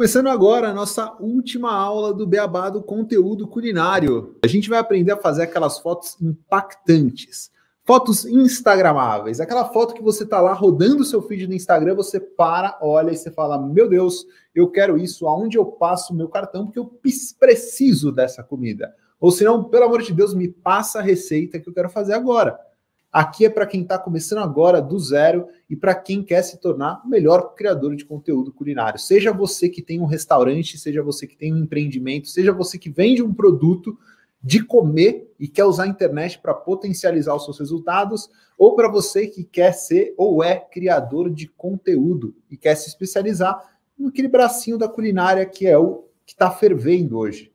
Começando agora a nossa última aula do Beabá do conteúdo culinário. A gente vai aprender a fazer aquelas fotos impactantes, fotos instagramáveis, aquela foto que você tá lá rodando o seu feed no Instagram, você para, olha e você fala: "Meu Deus, eu quero isso, aonde eu passo meu cartão porque eu preciso dessa comida". Ou senão, pelo amor de Deus, me passa a receita que eu quero fazer agora. Aqui é para quem está começando agora do zero e para quem quer se tornar o melhor criador de conteúdo culinário. Seja você que tem um restaurante, seja você que tem um empreendimento, seja você que vende um produto de comer e quer usar a internet para potencializar os seus resultados, ou para você que quer ser ou é criador de conteúdo e quer se especializar no aquele bracinho da culinária que é o que está fervendo hoje.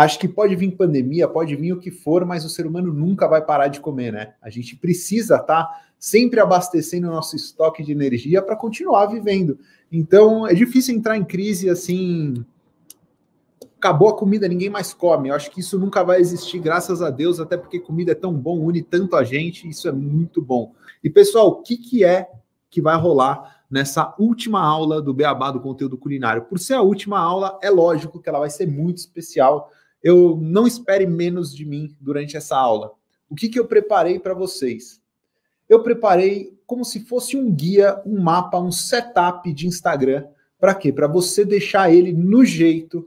Acho que pode vir pandemia, pode vir o que for, mas o ser humano nunca vai parar de comer, né? A gente precisa estar tá sempre abastecendo o nosso estoque de energia para continuar vivendo. Então, é difícil entrar em crise assim. Acabou a comida, ninguém mais come. Eu acho que isso nunca vai existir, graças a Deus, até porque comida é tão bom, une tanto a gente, isso é muito bom. E pessoal, o que, que é que vai rolar nessa última aula do Beabá do conteúdo culinário. Por ser a última aula, é lógico que ela vai ser muito especial eu não espere menos de mim durante essa aula. O que, que eu preparei para vocês? Eu preparei como se fosse um guia, um mapa, um setup de Instagram. Para quê? Para você deixar ele no jeito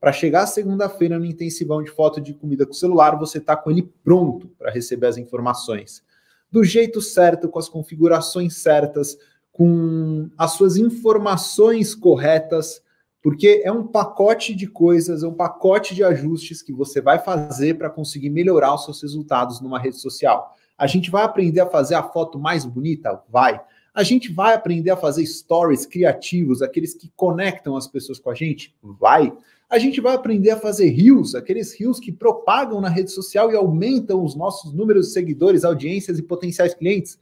para chegar segunda-feira no intensivão de foto de comida com celular, você está com ele pronto para receber as informações. Do jeito certo, com as configurações certas, com as suas informações corretas, porque é um pacote de coisas, é um pacote de ajustes que você vai fazer para conseguir melhorar os seus resultados numa rede social. A gente vai aprender a fazer a foto mais bonita? Vai. A gente vai aprender a fazer stories criativos, aqueles que conectam as pessoas com a gente? Vai. A gente vai aprender a fazer rios, aqueles rios que propagam na rede social e aumentam os nossos números de seguidores, audiências e potenciais clientes?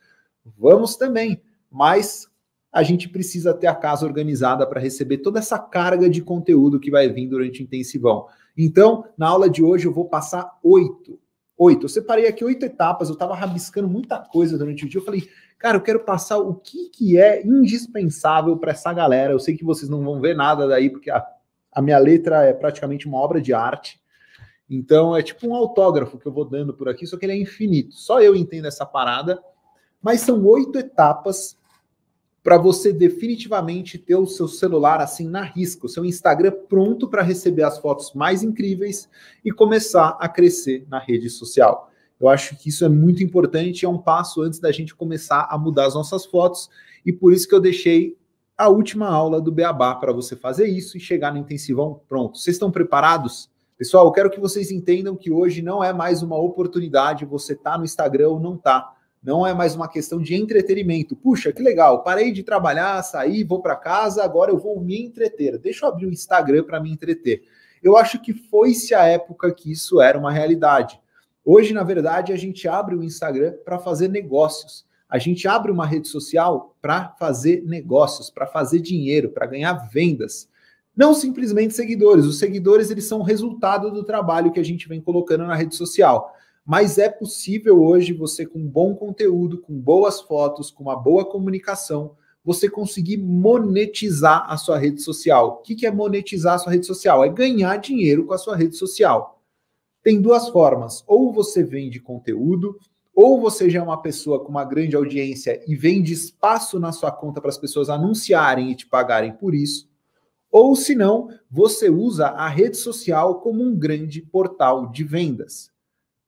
Vamos também. Mas a gente precisa ter a casa organizada para receber toda essa carga de conteúdo que vai vir durante o intensivão. Então, na aula de hoje, eu vou passar oito. Oito. Eu separei aqui oito etapas, eu estava rabiscando muita coisa durante o dia. Eu falei, cara, eu quero passar o que, que é indispensável para essa galera. Eu sei que vocês não vão ver nada daí, porque a, a minha letra é praticamente uma obra de arte. Então, é tipo um autógrafo que eu vou dando por aqui, só que ele é infinito. Só eu entendo essa parada. Mas são oito etapas para você definitivamente ter o seu celular assim na risca, o seu Instagram pronto para receber as fotos mais incríveis e começar a crescer na rede social. Eu acho que isso é muito importante, é um passo antes da gente começar a mudar as nossas fotos e por isso que eu deixei a última aula do Beabá para você fazer isso e chegar no intensivão pronto. Vocês estão preparados? Pessoal, eu quero que vocês entendam que hoje não é mais uma oportunidade você tá no Instagram ou não tá não é mais uma questão de entretenimento. Puxa, que legal, parei de trabalhar, saí, vou para casa, agora eu vou me entreter. Deixa eu abrir o Instagram para me entreter. Eu acho que foi-se a época que isso era uma realidade. Hoje, na verdade, a gente abre o Instagram para fazer negócios. A gente abre uma rede social para fazer negócios, para fazer dinheiro, para ganhar vendas. Não simplesmente seguidores. Os seguidores eles são resultado do trabalho que a gente vem colocando na rede social mas é possível hoje você, com bom conteúdo, com boas fotos, com uma boa comunicação, você conseguir monetizar a sua rede social. O que é monetizar a sua rede social? É ganhar dinheiro com a sua rede social. Tem duas formas: ou você vende conteúdo, ou você já é uma pessoa com uma grande audiência e vende espaço na sua conta para as pessoas anunciarem e te pagarem por isso, ou se não, você usa a rede social como um grande portal de vendas.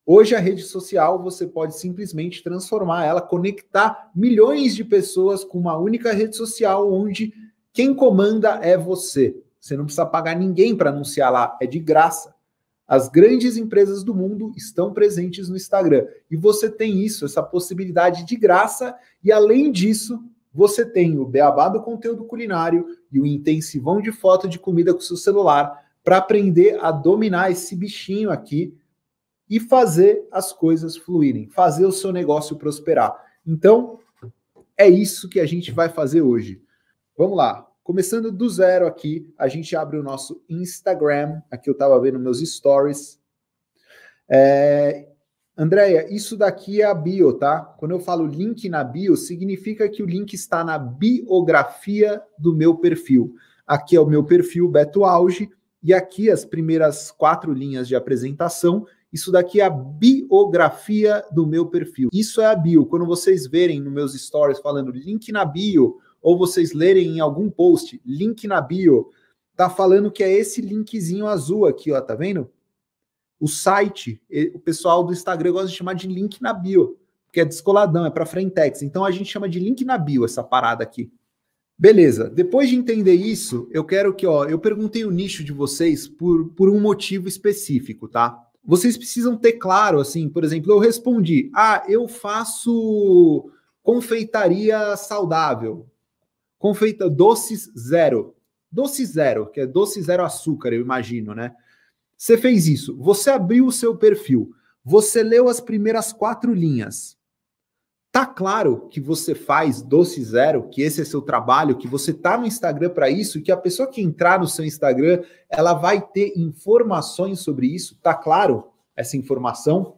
Hoje a rede social você pode simplesmente transformar ela, conectar milhões de pessoas com uma única rede social onde quem comanda é você. Você não precisa pagar ninguém para anunciar lá, é de graça. As grandes empresas do mundo estão presentes no Instagram e você tem isso, essa possibilidade de graça. E além disso, você tem o beabá do conteúdo culinário e o intensivão de foto de comida com seu celular para aprender a dominar esse bichinho aqui e fazer as coisas fluírem, fazer o seu negócio prosperar. Então, é isso que a gente vai fazer hoje. Vamos lá. Começando do zero aqui, a gente abre o nosso Instagram. Aqui eu estava vendo meus stories. É, Andréia, isso daqui é a bio, tá? Quando eu falo link na bio, significa que o link está na biografia do meu perfil. Aqui é o meu perfil Beto Auge, e aqui as primeiras quatro linhas de apresentação isso daqui é a biografia do meu perfil. Isso é a bio. Quando vocês verem nos meus stories falando link na bio, ou vocês lerem em algum post, link na bio, tá falando que é esse linkzinho azul aqui, ó, tá vendo? O site, o pessoal do Instagram gosta de chamar de link na bio, porque é descoladão, é para frentex. Então a gente chama de link na bio essa parada aqui. Beleza, depois de entender isso, eu quero que, ó, eu perguntei o nicho de vocês por, por um motivo específico, tá? vocês precisam ter claro, assim, por exemplo, eu respondi: ah, eu faço confeitaria saudável, confeita doces zero, doce zero, que é doce zero açúcar, eu imagino, né? Você fez isso, você abriu o seu perfil, você leu as primeiras quatro linhas, Tá claro que você faz doce zero, que esse é seu trabalho, que você tá no Instagram para isso, que a pessoa que entrar no seu Instagram, ela vai ter informações sobre isso. Tá claro essa informação?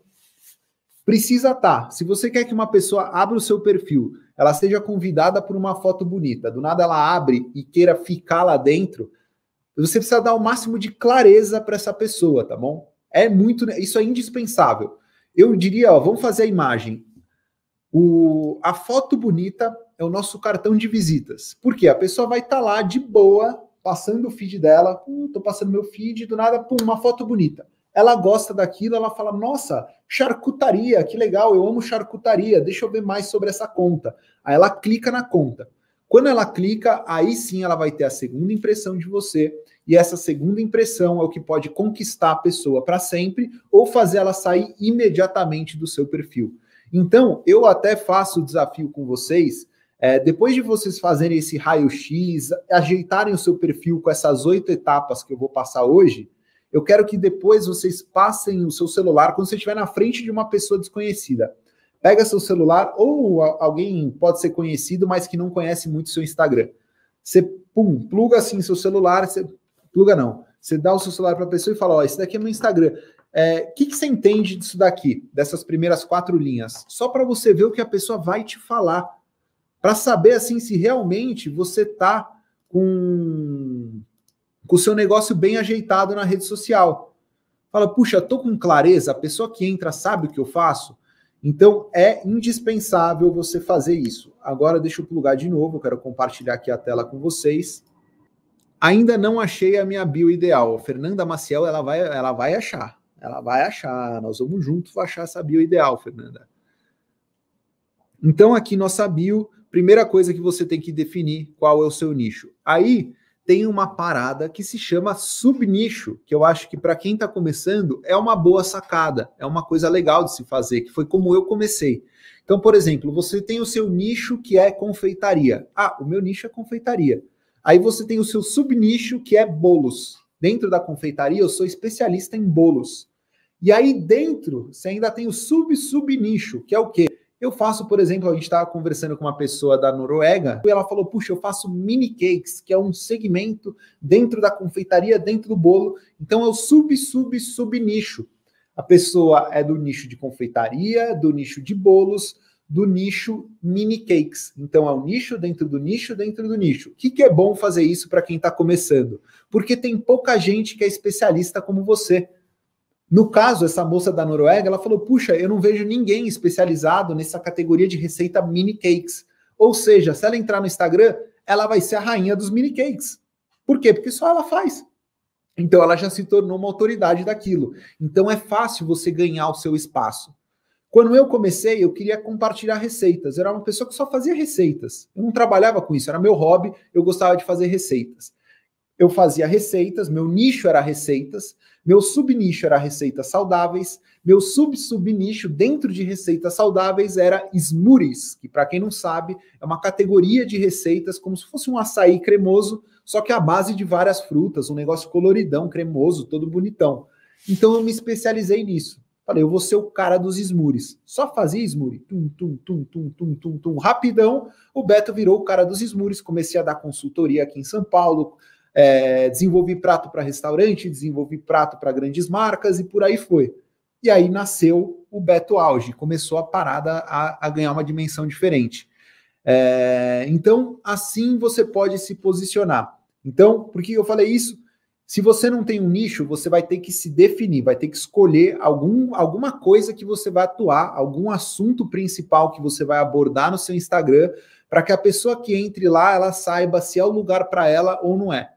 Precisa tá. Se você quer que uma pessoa abra o seu perfil, ela seja convidada por uma foto bonita, do nada ela abre e queira ficar lá dentro, você precisa dar o máximo de clareza para essa pessoa, tá bom? É muito, isso é indispensável. Eu diria, ó, vamos fazer a imagem o, a foto bonita é o nosso cartão de visitas. porque A pessoa vai estar tá lá de boa, passando o feed dela, estou hum, passando meu feed, do nada, pum, uma foto bonita. Ela gosta daquilo, ela fala: "Nossa, charcutaria, que legal, eu amo charcutaria, deixa eu ver mais sobre essa conta". Aí ela clica na conta. Quando ela clica, aí sim ela vai ter a segunda impressão de você, e essa segunda impressão é o que pode conquistar a pessoa para sempre ou fazer ela sair imediatamente do seu perfil. Então, eu até faço o desafio com vocês. É, depois de vocês fazerem esse raio-x, ajeitarem o seu perfil com essas oito etapas que eu vou passar hoje, eu quero que depois vocês passem o seu celular quando você estiver na frente de uma pessoa desconhecida. Pega seu celular ou alguém pode ser conhecido, mas que não conhece muito seu Instagram. Você pum, pluga assim seu celular, você pluga não. Você dá o seu celular para a pessoa e fala: Ó, esse daqui é meu Instagram. O é, que, que, você entende disso daqui, dessas primeiras quatro linhas? Só para você ver o que a pessoa vai te falar, para saber assim se realmente você está com, com o seu negócio bem ajeitado na rede social. Fala, puxa, estou com clareza, a pessoa que entra sabe o que eu faço. Então é indispensável você fazer isso. Agora deixa eu plugar de novo, eu quero compartilhar aqui a tela com vocês. Ainda não achei a minha bio ideal. A Fernanda Maciel, ela vai, ela vai achar ela vai achar, nós vamos juntos achar essa bio ideal, Fernanda. Então, aqui nossa bio, primeira coisa que você tem que definir qual é o seu nicho. Aí tem uma parada que se chama subnicho, que eu acho que para quem está começando é uma boa sacada, é uma coisa legal de se fazer, que foi como eu comecei. Então, por exemplo, você tem o seu nicho que é confeitaria. Ah, o meu nicho é confeitaria. Aí você tem o seu subnicho que é bolos. Dentro da confeitaria, eu sou especialista em bolos. E aí dentro, você ainda tem o sub-sub-nicho, que é o quê? Eu faço, por exemplo, a gente estava conversando com uma pessoa da Noruega e ela falou: puxa, eu faço mini cakes, que é um segmento dentro da confeitaria, dentro do bolo. Então é o sub-sub-sub-nicho. A pessoa é do nicho de confeitaria, do nicho de bolos, do nicho mini cakes. Então é um nicho dentro do nicho dentro do nicho. O que, que é bom fazer isso para quem está começando? Porque tem pouca gente que é especialista como você. No caso, essa moça da Noruega, ela falou: puxa, eu não vejo ninguém especializado nessa categoria de receita mini cakes. Ou seja, se ela entrar no Instagram, ela vai ser a rainha dos mini cakes. Por quê? Porque só ela faz. Então ela já se tornou uma autoridade daquilo. Então é fácil você ganhar o seu espaço. Quando eu comecei, eu queria compartilhar receitas. Eu era uma pessoa que só fazia receitas. Eu não trabalhava com isso, era meu hobby, eu gostava de fazer receitas eu fazia receitas, meu nicho era receitas, meu subnicho era receitas saudáveis, meu sub-subnicho dentro de receitas saudáveis era smoothies, que para quem não sabe, é uma categoria de receitas como se fosse um açaí cremoso, só que à base de várias frutas, um negócio coloridão, cremoso, todo bonitão. Então eu me especializei nisso. Falei, eu vou ser o cara dos smoothies. Só fazia smoothie, tum, tum, tum, tum, tum, tum, tum, rapidão. O Beto virou o cara dos smoothies, comecei a dar consultoria aqui em São Paulo, é, desenvolvi prato para restaurante, desenvolvi prato para grandes marcas e por aí foi. E aí nasceu o Beto Auge, começou a parada a, a ganhar uma dimensão diferente. É, então, assim você pode se posicionar. Então, por que eu falei isso? Se você não tem um nicho, você vai ter que se definir, vai ter que escolher algum, alguma coisa que você vai atuar, algum assunto principal que você vai abordar no seu Instagram, para que a pessoa que entre lá ela saiba se é o lugar para ela ou não é.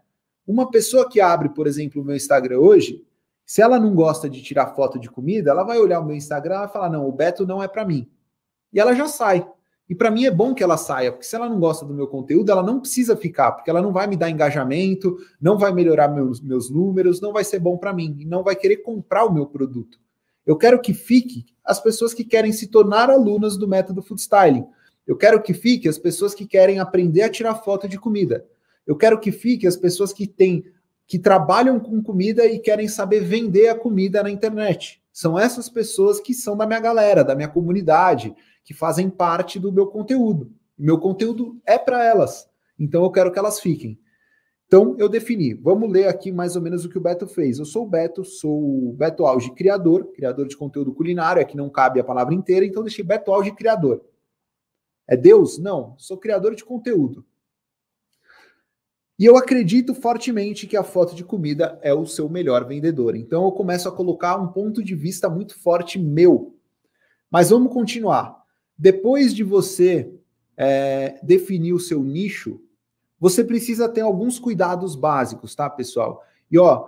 Uma pessoa que abre, por exemplo, o meu Instagram hoje, se ela não gosta de tirar foto de comida, ela vai olhar o meu Instagram e falar: não, o Beto não é para mim. E ela já sai. E para mim é bom que ela saia, porque se ela não gosta do meu conteúdo, ela não precisa ficar, porque ela não vai me dar engajamento, não vai melhorar meus, meus números, não vai ser bom para mim, e não vai querer comprar o meu produto. Eu quero que fique as pessoas que querem se tornar alunas do método food styling. Eu quero que fique as pessoas que querem aprender a tirar foto de comida. Eu quero que fique as pessoas que têm, que trabalham com comida e querem saber vender a comida na internet. São essas pessoas que são da minha galera, da minha comunidade, que fazem parte do meu conteúdo. Meu conteúdo é para elas. Então eu quero que elas fiquem. Então eu defini. Vamos ler aqui mais ou menos o que o Beto fez. Eu sou o Beto, sou o Beto Auge criador, criador de conteúdo culinário, é que não cabe a palavra inteira, então deixei Beto Auge criador. É Deus? Não, sou criador de conteúdo. E eu acredito fortemente que a foto de comida é o seu melhor vendedor. Então eu começo a colocar um ponto de vista muito forte meu. Mas vamos continuar. Depois de você é, definir o seu nicho, você precisa ter alguns cuidados básicos, tá, pessoal? E ó,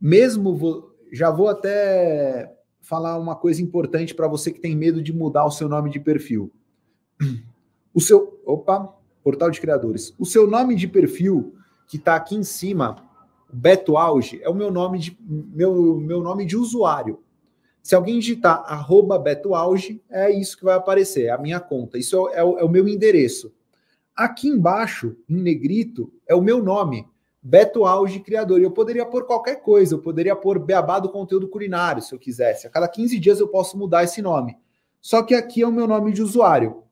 mesmo vo... já vou até falar uma coisa importante para você que tem medo de mudar o seu nome de perfil. O seu, opa, Portal de Criadores. O seu nome de perfil, que está aqui em cima, Beto Auge, é o meu nome de, meu, meu nome de usuário. Se alguém digitar arroba Beto Auge, é isso que vai aparecer, é a minha conta. Isso é, é, o, é o meu endereço. Aqui embaixo, em negrito, é o meu nome, Beto Auge Criador. E eu poderia pôr qualquer coisa, eu poderia pôr Beabá do Conteúdo Culinário, se eu quisesse. A cada 15 dias eu posso mudar esse nome. Só que aqui é o meu nome de usuário.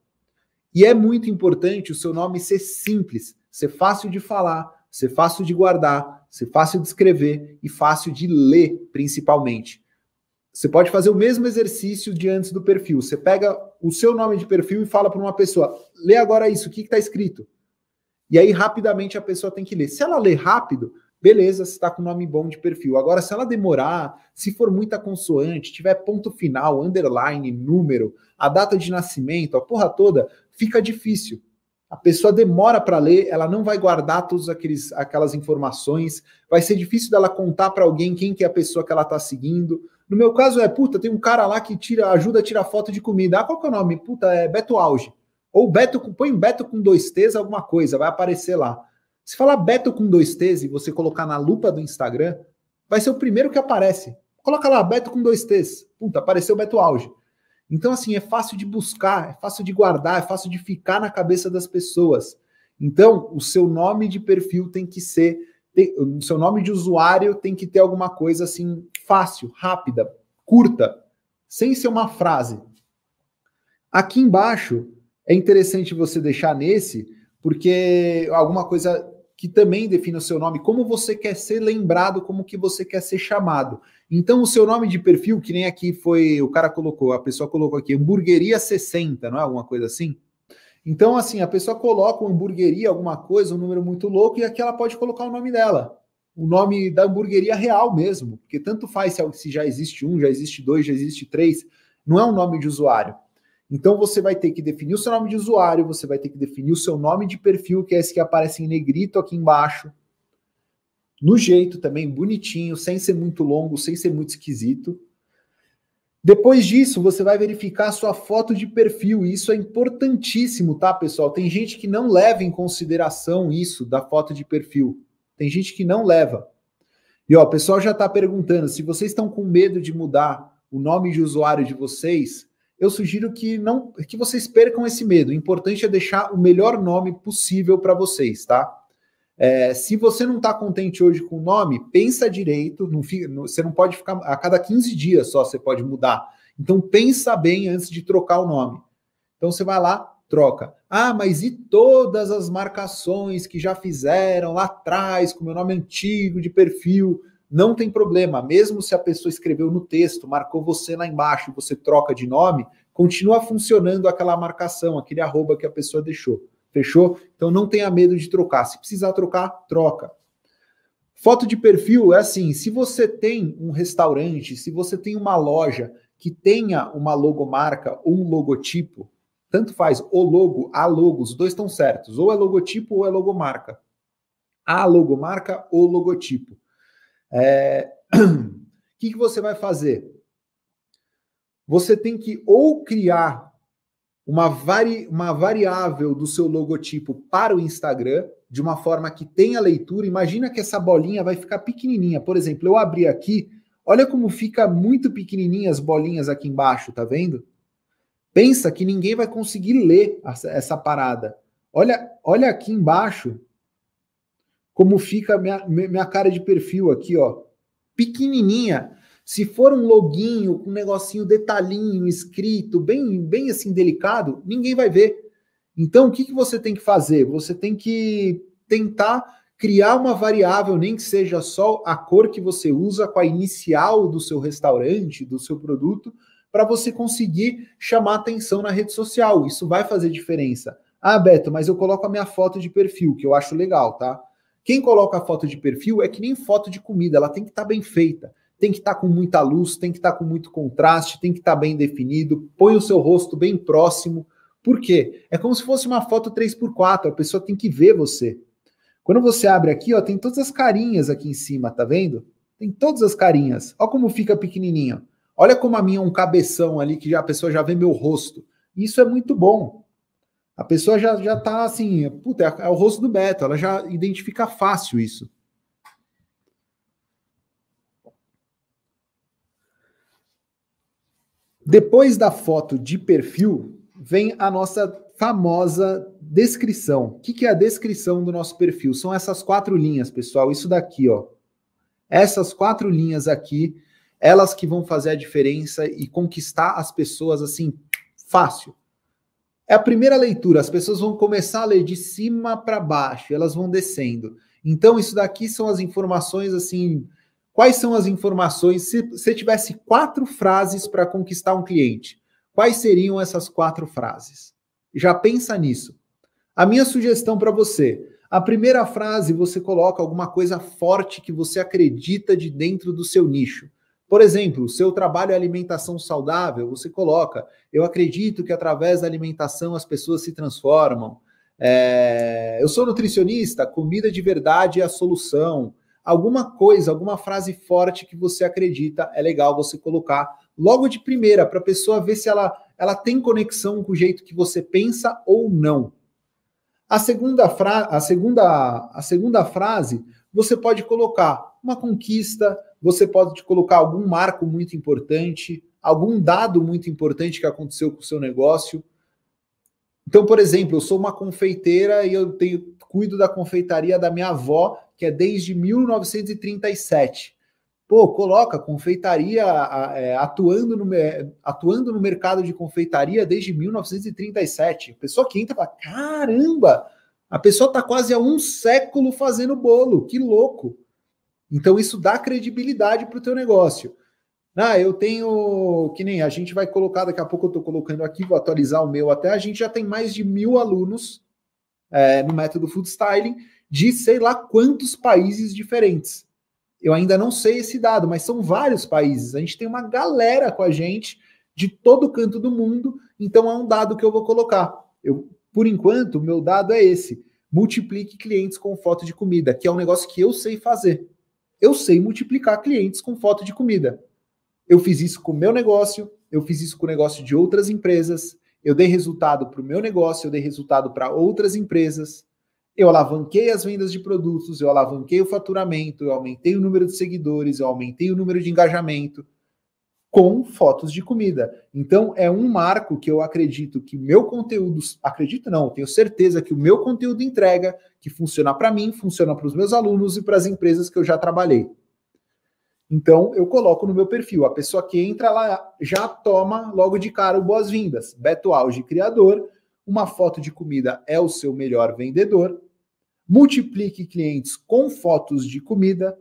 E é muito importante o seu nome ser simples, ser fácil de falar, ser fácil de guardar, ser fácil de escrever e fácil de ler, principalmente. Você pode fazer o mesmo exercício de antes do perfil. Você pega o seu nome de perfil e fala para uma pessoa: lê agora isso, o que está escrito? E aí, rapidamente, a pessoa tem que ler. Se ela ler rápido, beleza, está com nome bom de perfil. Agora, se ela demorar, se for muita consoante, tiver ponto final, underline, número, a data de nascimento, a porra toda, fica difícil. A pessoa demora para ler, ela não vai guardar todas aqueles, aquelas informações, vai ser difícil dela contar para alguém quem que é a pessoa que ela está seguindo. No meu caso é, puta, tem um cara lá que tira, ajuda a tirar foto de comida. Ah, qual que é o nome? Puta, é Beto Auge. Ou Beto, põe Beto com dois T's, alguma coisa, vai aparecer lá. Se falar Beto com dois T's e você colocar na lupa do Instagram, vai ser o primeiro que aparece. Coloca lá, Beto com dois T's. Puta, apareceu Beto Auge. Então, assim, é fácil de buscar, é fácil de guardar, é fácil de ficar na cabeça das pessoas. Então, o seu nome de perfil tem que ser, tem, o seu nome de usuário tem que ter alguma coisa assim fácil, rápida, curta, sem ser uma frase. Aqui embaixo é interessante você deixar nesse, porque alguma coisa que também defina o seu nome, como você quer ser lembrado, como que você quer ser chamado. Então, o seu nome de perfil, que nem aqui foi, o cara colocou, a pessoa colocou aqui, hamburgueria 60, não é alguma coisa assim? Então, assim, a pessoa coloca uma hamburgueria, alguma coisa, um número muito louco, e aqui ela pode colocar o nome dela. O nome da hamburgueria real mesmo, porque tanto faz se é já existe um, já existe dois, já existe três, não é um nome de usuário. Então você vai ter que definir o seu nome de usuário, você vai ter que definir o seu nome de perfil, que é esse que aparece em negrito aqui embaixo. No jeito também, bonitinho, sem ser muito longo, sem ser muito esquisito. Depois disso, você vai verificar a sua foto de perfil. Isso é importantíssimo, tá, pessoal? Tem gente que não leva em consideração isso da foto de perfil. Tem gente que não leva. E ó, o pessoal já está perguntando: se vocês estão com medo de mudar o nome de usuário de vocês, eu sugiro que não que vocês percam esse medo. O importante é deixar o melhor nome possível para vocês, tá? É, se você não está contente hoje com o nome, pensa direito. Não fica, não, você não pode ficar a cada 15 dias só você pode mudar. Então pensa bem antes de trocar o nome. Então você vai lá, troca. Ah, mas e todas as marcações que já fizeram lá atrás com meu nome antigo de perfil? não tem problema, mesmo se a pessoa escreveu no texto, marcou você lá embaixo, você troca de nome, continua funcionando aquela marcação, aquele arroba que a pessoa deixou. Fechou? Então não tenha medo de trocar. Se precisar trocar, troca. Foto de perfil é assim: se você tem um restaurante, se você tem uma loja que tenha uma logomarca ou um logotipo, tanto faz o logo, a logo, os dois estão certos. Ou é logotipo ou é logomarca. A logomarca ou logotipo. É... O que, que você vai fazer? Você tem que ou criar uma, vari... uma variável do seu logotipo para o Instagram, de uma forma que tenha leitura. Imagina que essa bolinha vai ficar pequenininha. Por exemplo, eu abri aqui, olha como fica muito pequenininha as bolinhas aqui embaixo, tá vendo? Pensa que ninguém vai conseguir ler essa, essa parada. Olha, olha aqui embaixo como fica minha, minha cara de perfil aqui, ó. Pequenininha. Se for um loginho, um negocinho detalhinho, escrito, bem, bem assim delicado, ninguém vai ver. Então, o que, que você tem que fazer? Você tem que tentar criar uma variável, nem que seja só a cor que você usa com a inicial do seu restaurante, do seu produto, para você conseguir chamar atenção na rede social. Isso vai fazer diferença. Ah, Beto, mas eu coloco a minha foto de perfil, que eu acho legal, tá? Quem coloca a foto de perfil é que nem foto de comida, ela tem que estar tá bem feita, tem que estar tá com muita luz, tem que estar tá com muito contraste, tem que estar tá bem definido, põe o seu rosto bem próximo. Por quê? É como se fosse uma foto 3x4, a pessoa tem que ver você. Quando você abre aqui, ó, tem todas as carinhas aqui em cima, tá vendo? Tem todas as carinhas. Olha como fica pequenininho. Olha como a minha é um cabeção ali que já, a pessoa já vê meu rosto. Isso é muito bom. A pessoa já, já tá assim, puta, é, é o rosto do Beto, ela já identifica fácil isso. Depois da foto de perfil, vem a nossa famosa descrição. O que, que é a descrição do nosso perfil? São essas quatro linhas, pessoal. Isso daqui, ó. Essas quatro linhas aqui, elas que vão fazer a diferença e conquistar as pessoas assim, fácil. É a primeira leitura, as pessoas vão começar a ler de cima para baixo, elas vão descendo. Então, isso daqui são as informações assim. Quais são as informações? Se você tivesse quatro frases para conquistar um cliente, quais seriam essas quatro frases? Já pensa nisso. A minha sugestão para você: a primeira frase você coloca alguma coisa forte que você acredita de dentro do seu nicho. Por exemplo, seu trabalho é alimentação saudável, você coloca, eu acredito que através da alimentação as pessoas se transformam. É, eu sou nutricionista, comida de verdade é a solução. Alguma coisa, alguma frase forte que você acredita é legal você colocar logo de primeira para a pessoa ver se ela, ela tem conexão com o jeito que você pensa ou não. A segunda, fra a segunda, a segunda frase você pode colocar uma conquista, você pode te colocar algum marco muito importante, algum dado muito importante que aconteceu com o seu negócio. Então, por exemplo, eu sou uma confeiteira e eu tenho, cuido da confeitaria da minha avó, que é desde 1937. Pô, coloca confeitaria é, atuando, no, atuando no mercado de confeitaria desde 1937. A pessoa que entra fala: caramba, a pessoa está quase há um século fazendo bolo, que louco. Então isso dá credibilidade para o teu negócio. Ah, eu tenho que nem a gente vai colocar daqui a pouco. Eu estou colocando aqui, vou atualizar o meu até. A gente já tem mais de mil alunos é, no método Food Styling de sei lá quantos países diferentes. Eu ainda não sei esse dado, mas são vários países. A gente tem uma galera com a gente de todo canto do mundo. Então é um dado que eu vou colocar. Eu, por enquanto, meu dado é esse: multiplique clientes com foto de comida, que é um negócio que eu sei fazer eu sei multiplicar clientes com foto de comida. Eu fiz isso com o meu negócio, eu fiz isso com o negócio de outras empresas, eu dei resultado para o meu negócio, eu dei resultado para outras empresas, eu alavanquei as vendas de produtos, eu alavanquei o faturamento, eu aumentei o número de seguidores, eu aumentei o número de engajamento com fotos de comida. Então é um marco que eu acredito que meu conteúdo, acredito não, tenho certeza que o meu conteúdo entrega, que funciona para mim, funciona para os meus alunos e para as empresas que eu já trabalhei. Então eu coloco no meu perfil, a pessoa que entra lá já toma logo de cara o boas-vindas. Beto Auge criador, uma foto de comida é o seu melhor vendedor. Multiplique clientes com fotos de comida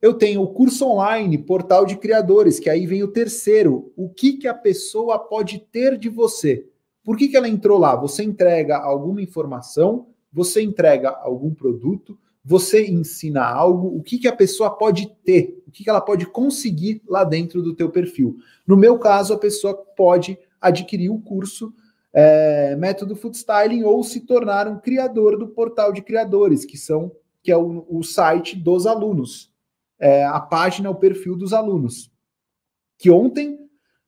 eu tenho o curso online, portal de criadores, que aí vem o terceiro. O que, que a pessoa pode ter de você? Por que, que ela entrou lá? Você entrega alguma informação, você entrega algum produto, você ensina algo, o que, que a pessoa pode ter, o que, que ela pode conseguir lá dentro do teu perfil. No meu caso, a pessoa pode adquirir o curso é, Método Food Styling ou se tornar um criador do portal de criadores, que são que é o, o site dos alunos é, a página, o perfil dos alunos, que ontem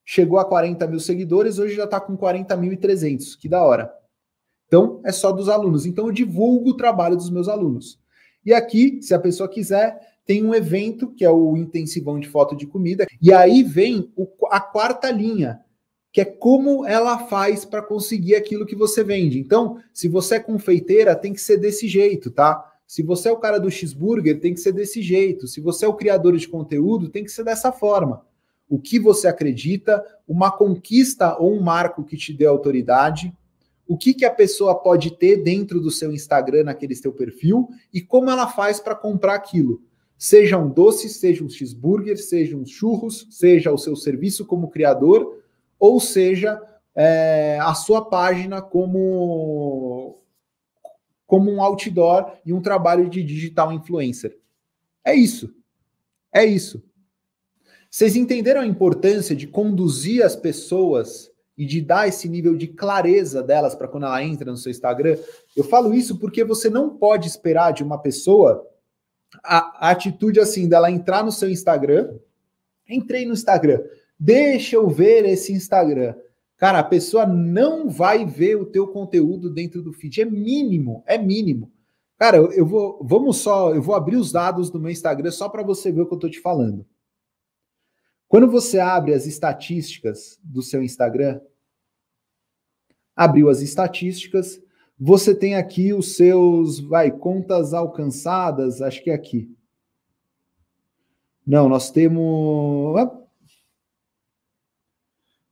chegou a 40 mil seguidores, hoje já está com 40.300, que da hora. Então, é só dos alunos. Então, eu divulgo o trabalho dos meus alunos. E aqui, se a pessoa quiser, tem um evento, que é o intensivão de foto de comida, e aí vem o, a quarta linha, que é como ela faz para conseguir aquilo que você vende. Então, se você é confeiteira, tem que ser desse jeito, tá? Se você é o cara do cheeseburger, tem que ser desse jeito. Se você é o criador de conteúdo, tem que ser dessa forma. O que você acredita, uma conquista ou um marco que te dê autoridade, o que, que a pessoa pode ter dentro do seu Instagram, naquele seu perfil, e como ela faz para comprar aquilo. Seja um doce, seja um cheeseburger, seja um churros, seja o seu serviço como criador, ou seja é, a sua página como como um outdoor e um trabalho de digital influencer. É isso. É isso. Vocês entenderam a importância de conduzir as pessoas e de dar esse nível de clareza delas para quando ela entra no seu Instagram? Eu falo isso porque você não pode esperar de uma pessoa a, a atitude assim dela entrar no seu Instagram. Entrei no Instagram. Deixa eu ver esse Instagram. Cara, a pessoa não vai ver o teu conteúdo dentro do feed. É mínimo, é mínimo. Cara, eu, vou, vamos só, eu vou abrir os dados do meu Instagram só para você ver o que eu estou te falando. Quando você abre as estatísticas do seu Instagram, abriu as estatísticas, você tem aqui os seus, vai, contas alcançadas, acho que é aqui. Não, nós temos.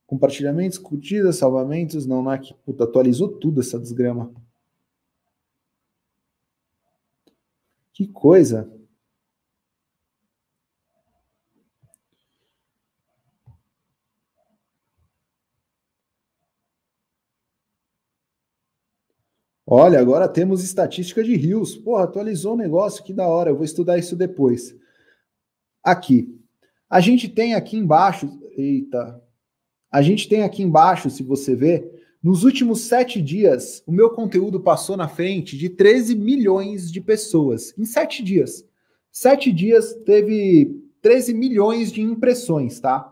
Compartilhamentos, curtidas, salvamentos. Não, não é que puta, atualizou tudo essa desgrama. Que coisa. Olha, agora temos estatística de rios. Porra, atualizou o um negócio, que da hora. Eu vou estudar isso depois. Aqui. A gente tem aqui embaixo. Eita, a gente tem aqui embaixo, se você ver, nos últimos sete dias, o meu conteúdo passou na frente de 13 milhões de pessoas. Em sete dias. Sete dias teve 13 milhões de impressões, tá?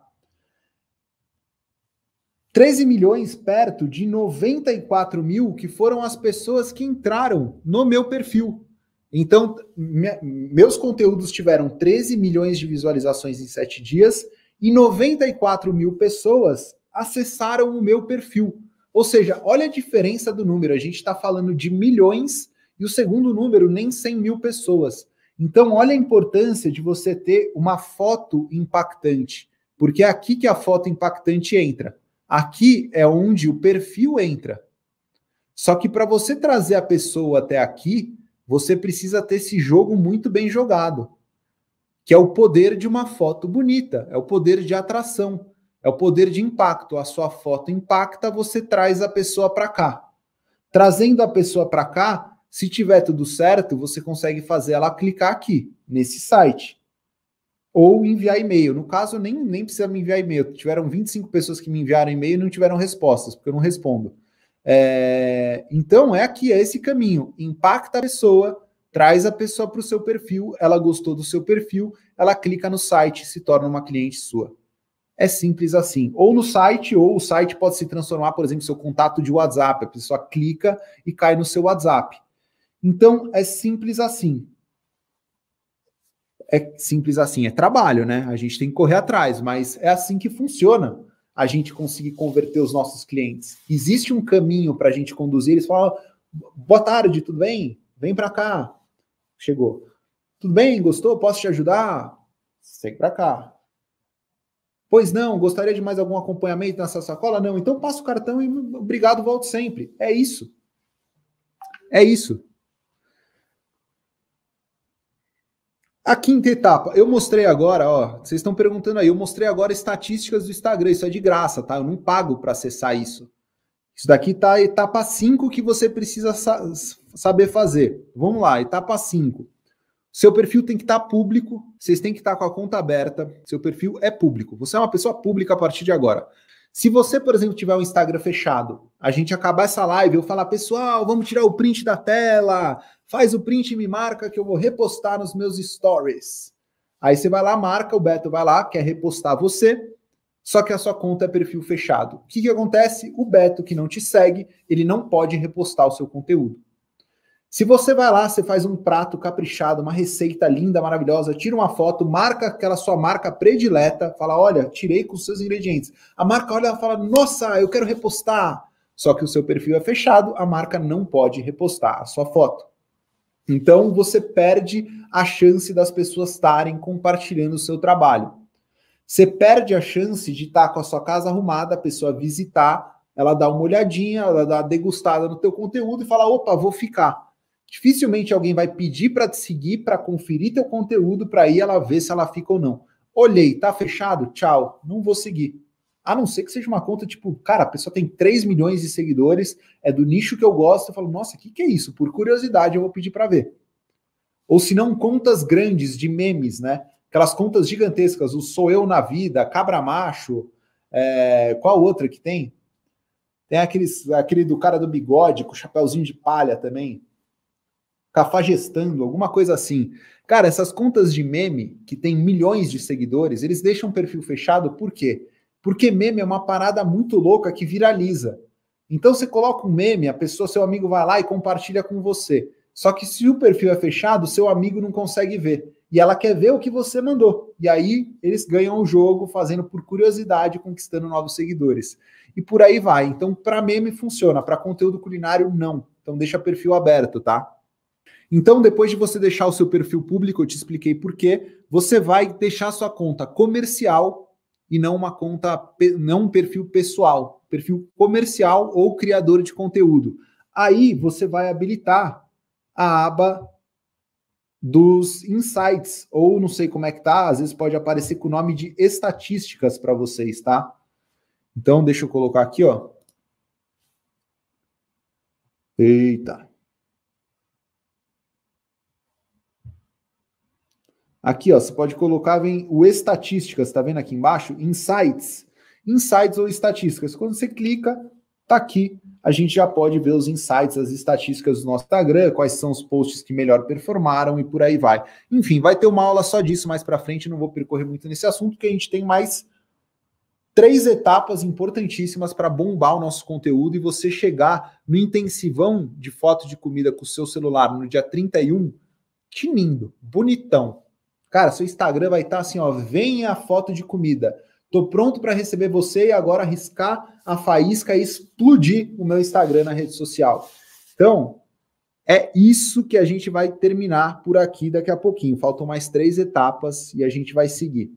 13 milhões perto de 94 mil que foram as pessoas que entraram no meu perfil. Então, me, meus conteúdos tiveram 13 milhões de visualizações em sete dias e 94 mil pessoas acessaram o meu perfil. Ou seja, olha a diferença do número. A gente está falando de milhões e o segundo número nem 100 mil pessoas. Então, olha a importância de você ter uma foto impactante, porque é aqui que a foto impactante entra. Aqui é onde o perfil entra. Só que para você trazer a pessoa até aqui, você precisa ter esse jogo muito bem jogado que é o poder de uma foto bonita, é o poder de atração, é o poder de impacto. A sua foto impacta, você traz a pessoa para cá. Trazendo a pessoa para cá, se tiver tudo certo, você consegue fazer ela clicar aqui, nesse site. Ou enviar e-mail. No caso, nem, nem precisa me enviar e-mail. Tiveram 25 pessoas que me enviaram e-mail e não tiveram respostas, porque eu não respondo. É... Então, é aqui, é esse caminho. Impacta a pessoa, traz a pessoa para o seu perfil, ela gostou do seu perfil, ela clica no site e se torna uma cliente sua. É simples assim. Ou no site, ou o site pode se transformar, por exemplo, seu contato de WhatsApp. A pessoa clica e cai no seu WhatsApp. Então, é simples assim. É simples assim. É trabalho, né? A gente tem que correr atrás, mas é assim que funciona a gente conseguir converter os nossos clientes. Existe um caminho para a gente conduzir. Eles falam: boa tarde, tudo bem? Vem para cá chegou. Tudo bem? Gostou? Posso te ajudar? Segue para cá. Pois não, gostaria de mais algum acompanhamento nessa sacola? Não, então passa o cartão e obrigado, volto sempre. É isso. É isso. A quinta etapa, eu mostrei agora, ó, vocês estão perguntando aí, eu mostrei agora estatísticas do Instagram, isso é de graça, tá? Eu não pago para acessar isso. Isso daqui tá a etapa 5 que você precisa saber fazer. Vamos lá, etapa 5. Seu perfil tem que estar tá público, vocês têm que estar tá com a conta aberta. Seu perfil é público. Você é uma pessoa pública a partir de agora. Se você, por exemplo, tiver um Instagram fechado, a gente acabar essa live, eu falar, pessoal, vamos tirar o print da tela, faz o print e me marca que eu vou repostar nos meus stories. Aí você vai lá, marca, o Beto vai lá, quer repostar você, só que a sua conta é perfil fechado. O que, que acontece? O Beto, que não te segue, ele não pode repostar o seu conteúdo. Se você vai lá, você faz um prato caprichado, uma receita linda, maravilhosa, tira uma foto, marca aquela sua marca predileta, fala: olha, tirei com os seus ingredientes. A marca olha e fala: nossa, eu quero repostar. Só que o seu perfil é fechado, a marca não pode repostar a sua foto. Então você perde a chance das pessoas estarem compartilhando o seu trabalho. Você perde a chance de estar com a sua casa arrumada, a pessoa visitar, ela dá uma olhadinha, ela dá uma degustada no teu conteúdo e fala: opa, vou ficar. Dificilmente alguém vai pedir para te seguir, para conferir teu conteúdo, para ir ela ver se ela fica ou não. Olhei, tá fechado? Tchau, não vou seguir. A não ser que seja uma conta tipo, cara, a pessoa tem 3 milhões de seguidores, é do nicho que eu gosto, eu falo, nossa, o que, que é isso? Por curiosidade, eu vou pedir para ver. Ou se não, contas grandes de memes, né? Aquelas contas gigantescas, o Sou Eu na Vida, Cabra Macho, é... qual outra que tem? Tem aqueles, aquele do cara do bigode, com o chapéuzinho de palha também cafajestando, alguma coisa assim. Cara, essas contas de meme que tem milhões de seguidores, eles deixam o perfil fechado por quê? Porque meme é uma parada muito louca que viraliza. Então você coloca um meme, a pessoa, seu amigo vai lá e compartilha com você. Só que se o perfil é fechado, seu amigo não consegue ver. E ela quer ver o que você mandou. E aí eles ganham o jogo fazendo por curiosidade, conquistando novos seguidores. E por aí vai. Então, para meme funciona, para conteúdo culinário não. Então deixa perfil aberto, tá? Então, depois de você deixar o seu perfil público, eu te expliquei por quê, você vai deixar sua conta comercial e não uma conta, não um perfil pessoal, perfil comercial ou criador de conteúdo. Aí você vai habilitar a aba dos insights, ou não sei como é que tá, às vezes pode aparecer com o nome de estatísticas para vocês, tá? Então, deixa eu colocar aqui, ó. Eita. Aqui, ó, você pode colocar vem o estatísticas, tá vendo aqui embaixo? Insights. Insights ou estatísticas. Quando você clica, tá aqui. A gente já pode ver os insights, as estatísticas do nosso Instagram, quais são os posts que melhor performaram e por aí vai. Enfim, vai ter uma aula só disso mais para frente, não vou percorrer muito nesse assunto, porque a gente tem mais três etapas importantíssimas para bombar o nosso conteúdo e você chegar no intensivão de foto de comida com o seu celular no dia 31, lindo, bonitão, Cara, seu Instagram vai estar tá assim, ó, venha a foto de comida. Tô pronto para receber você e agora arriscar a faísca e explodir o meu Instagram na rede social. Então, é isso que a gente vai terminar por aqui daqui a pouquinho. Faltam mais três etapas e a gente vai seguir.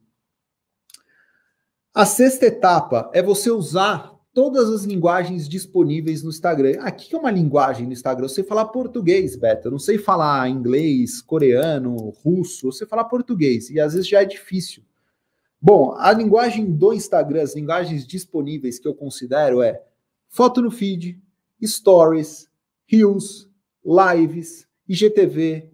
A sexta etapa é você usar todas as linguagens disponíveis no Instagram. Ah, que é uma linguagem no Instagram? Eu sei falar português, Beto. Eu não sei falar inglês, coreano, russo. Eu sei falar português. E às vezes já é difícil. Bom, a linguagem do Instagram, as linguagens disponíveis que eu considero é foto no feed, stories, reels, lives, IGTV,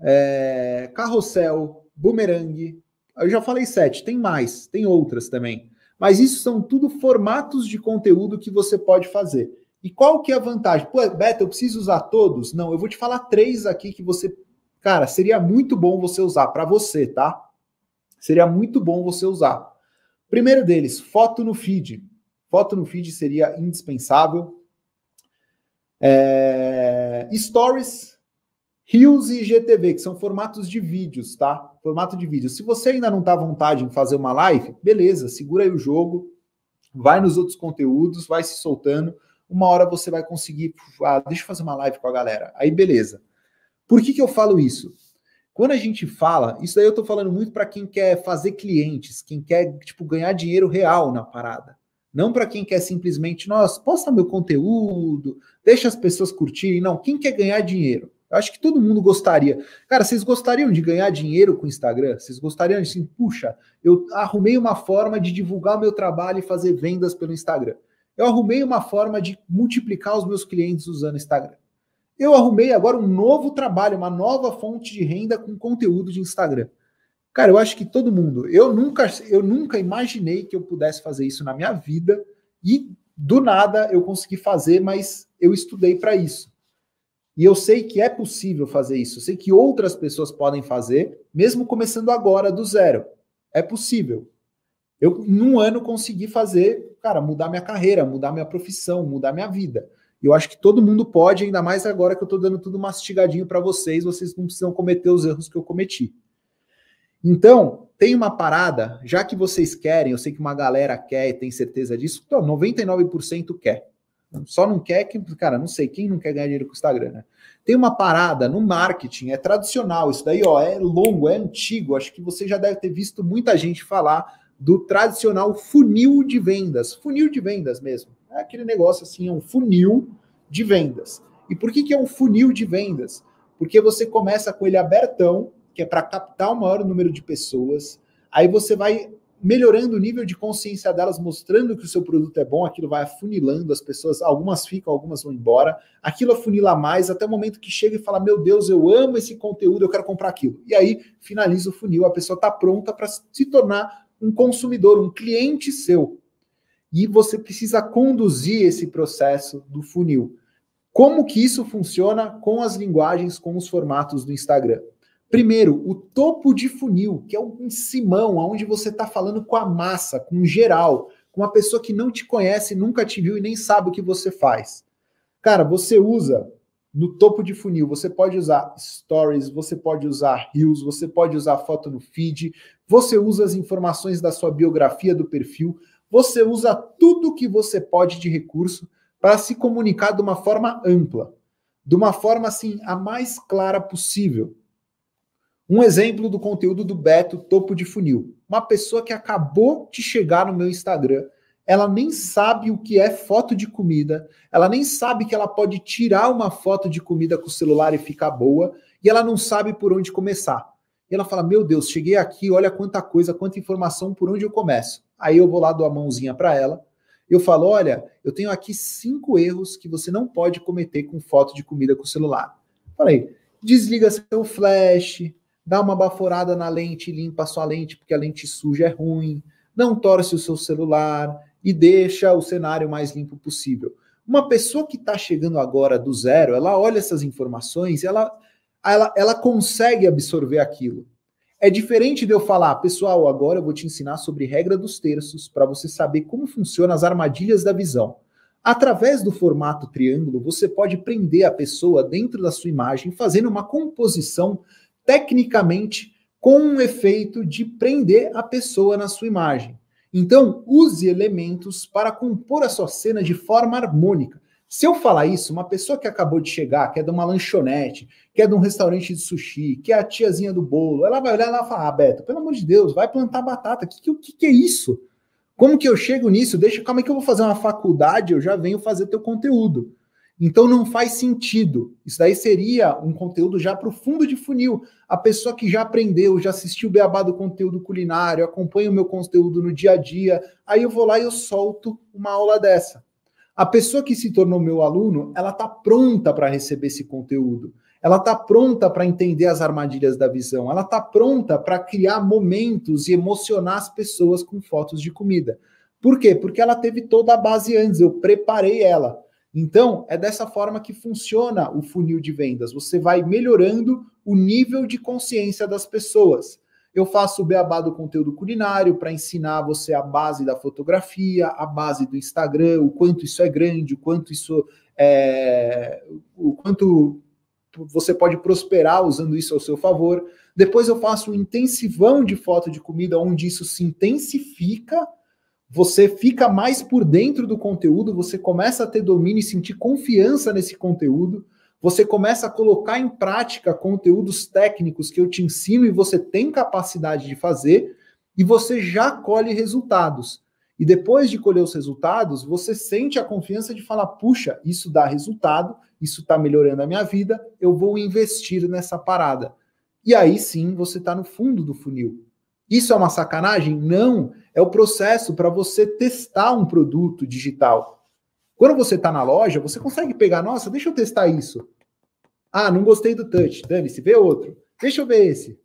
é, carrossel, boomerang. Eu já falei sete, tem mais, tem outras também. Mas isso são tudo formatos de conteúdo que você pode fazer. E qual que é a vantagem? Pô, Beto, eu preciso usar todos? Não, eu vou te falar três aqui que você, cara, seria muito bom você usar para você, tá? Seria muito bom você usar. Primeiro deles, foto no feed. Foto no feed seria indispensável. É... Stories Reels e IGTV, que são formatos de vídeos, tá? Formato de vídeo. Se você ainda não tá à vontade em fazer uma live, beleza, segura aí o jogo, vai nos outros conteúdos, vai se soltando. Uma hora você vai conseguir. Ah, deixa eu fazer uma live com a galera. Aí, beleza. Por que, que eu falo isso? Quando a gente fala, isso daí eu estou falando muito para quem quer fazer clientes, quem quer tipo ganhar dinheiro real na parada. Não para quem quer simplesmente, nossa, posta meu conteúdo, deixa as pessoas curtirem. Não, quem quer ganhar dinheiro? Eu acho que todo mundo gostaria. Cara, vocês gostariam de ganhar dinheiro com o Instagram? Vocês gostariam de assim, puxa, eu arrumei uma forma de divulgar o meu trabalho e fazer vendas pelo Instagram. Eu arrumei uma forma de multiplicar os meus clientes usando o Instagram. Eu arrumei agora um novo trabalho, uma nova fonte de renda com conteúdo de Instagram. Cara, eu acho que todo mundo, eu nunca, eu nunca imaginei que eu pudesse fazer isso na minha vida e do nada eu consegui fazer, mas eu estudei para isso. E eu sei que é possível fazer isso, eu sei que outras pessoas podem fazer, mesmo começando agora do zero. É possível. Eu, num ano, consegui fazer, cara, mudar minha carreira, mudar minha profissão, mudar minha vida. Eu acho que todo mundo pode, ainda mais agora que eu estou dando tudo mastigadinho para vocês, vocês não precisam cometer os erros que eu cometi. Então, tem uma parada, já que vocês querem, eu sei que uma galera quer e tem certeza disso, então 99% quer. Só não quer que, cara, não sei quem não quer ganhar dinheiro com o Instagram, né? Tem uma parada no marketing, é tradicional, isso daí, ó, é longo, é antigo. Acho que você já deve ter visto muita gente falar do tradicional funil de vendas, funil de vendas mesmo. É aquele negócio assim, é um funil de vendas. E por que, que é um funil de vendas? Porque você começa com ele abertão, que é para captar o maior número de pessoas, aí você vai melhorando o nível de consciência delas, mostrando que o seu produto é bom, aquilo vai afunilando as pessoas, algumas ficam, algumas vão embora, aquilo afunila mais até o momento que chega e fala: Meu Deus, eu amo esse conteúdo, eu quero comprar aquilo. E aí finaliza o funil, a pessoa está pronta para se tornar um consumidor, um cliente seu. E você precisa conduzir esse processo do funil. Como que isso funciona com as linguagens, com os formatos do Instagram? Primeiro, o topo de funil, que é um simão, onde você está falando com a massa, com geral, com uma pessoa que não te conhece, nunca te viu e nem sabe o que você faz. Cara, você usa no topo de funil, você pode usar stories, você pode usar reels, você pode usar foto no feed, você usa as informações da sua biografia, do perfil, você usa tudo que você pode de recurso para se comunicar de uma forma ampla, de uma forma assim a mais clara possível um exemplo do conteúdo do Beto Topo de Funil. Uma pessoa que acabou de chegar no meu Instagram, ela nem sabe o que é foto de comida, ela nem sabe que ela pode tirar uma foto de comida com o celular e ficar boa, e ela não sabe por onde começar. E ela fala: Meu Deus, cheguei aqui, olha quanta coisa, quanta informação, por onde eu começo? Aí eu vou lá, dou a mãozinha para ela, eu falo: Olha, eu tenho aqui cinco erros que você não pode cometer com foto de comida com o celular. Falei: desliga seu flash, dá uma baforada na lente, limpa a sua lente, porque a lente suja é ruim, não torce o seu celular e deixa o cenário mais limpo possível. Uma pessoa que está chegando agora do zero, ela olha essas informações, ela, ela, ela consegue absorver aquilo. É diferente de eu falar, pessoal, agora eu vou te ensinar sobre regra dos terços para você saber como funcionam as armadilhas da visão. Através do formato triângulo, você pode prender a pessoa dentro da sua imagem, fazendo uma composição tecnicamente com um efeito de prender a pessoa na sua imagem. Então, use elementos para compor a sua cena de forma harmônica. Se eu falar isso, uma pessoa que acabou de chegar, que é de uma lanchonete, que é de um restaurante de sushi, que é a tiazinha do bolo, ela vai olhar lá e falar: ah, Beto, pelo amor de Deus, vai plantar batata. O que, que, que é isso? Como que eu chego nisso? Deixa, calma aí que eu vou fazer uma faculdade, eu já venho fazer teu conteúdo. Então não faz sentido. Isso daí seria um conteúdo já para o fundo de funil. A pessoa que já aprendeu, já assistiu o beabá do conteúdo culinário, acompanha o meu conteúdo no dia a dia, aí eu vou lá e eu solto uma aula dessa. A pessoa que se tornou meu aluno, ela está pronta para receber esse conteúdo. Ela está pronta para entender as armadilhas da visão. Ela está pronta para criar momentos e emocionar as pessoas com fotos de comida. Por quê? Porque ela teve toda a base antes, eu preparei ela. Então, é dessa forma que funciona o funil de vendas. Você vai melhorando o nível de consciência das pessoas. Eu faço o beabá do conteúdo culinário para ensinar você a base da fotografia, a base do Instagram, o quanto isso é grande, o quanto isso é. o quanto você pode prosperar usando isso ao seu favor. Depois eu faço um intensivão de foto de comida, onde isso se intensifica você fica mais por dentro do conteúdo, você começa a ter domínio e sentir confiança nesse conteúdo, você começa a colocar em prática conteúdos técnicos que eu te ensino e você tem capacidade de fazer, e você já colhe resultados. E depois de colher os resultados, você sente a confiança de falar: puxa, isso dá resultado, isso está melhorando a minha vida, eu vou investir nessa parada. E aí sim você está no fundo do funil. Isso é uma sacanagem? Não. É o processo para você testar um produto digital. Quando você está na loja, você consegue pegar, nossa, deixa eu testar isso. Ah, não gostei do touch. Dane-se, vê outro. Deixa eu ver esse.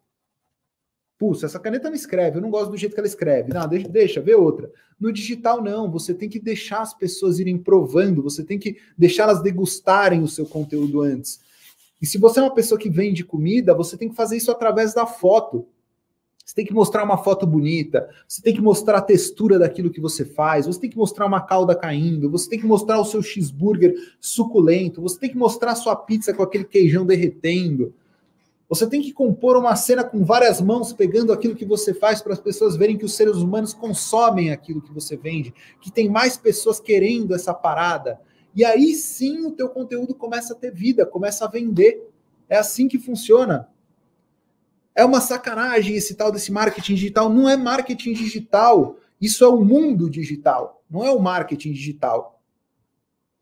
Pulsa, essa caneta não escreve, eu não gosto do jeito que ela escreve. Não, deixa, deixa, vê outra. No digital, não. Você tem que deixar as pessoas irem provando, você tem que deixar elas degustarem o seu conteúdo antes. E se você é uma pessoa que vende comida, você tem que fazer isso através da foto. Você tem que mostrar uma foto bonita, você tem que mostrar a textura daquilo que você faz, você tem que mostrar uma calda caindo, você tem que mostrar o seu cheeseburger suculento, você tem que mostrar a sua pizza com aquele queijão derretendo. Você tem que compor uma cena com várias mãos pegando aquilo que você faz para as pessoas verem que os seres humanos consomem aquilo que você vende, que tem mais pessoas querendo essa parada. E aí sim o teu conteúdo começa a ter vida, começa a vender. É assim que funciona. É uma sacanagem esse tal desse marketing digital. Não é marketing digital. Isso é o mundo digital. Não é o marketing digital.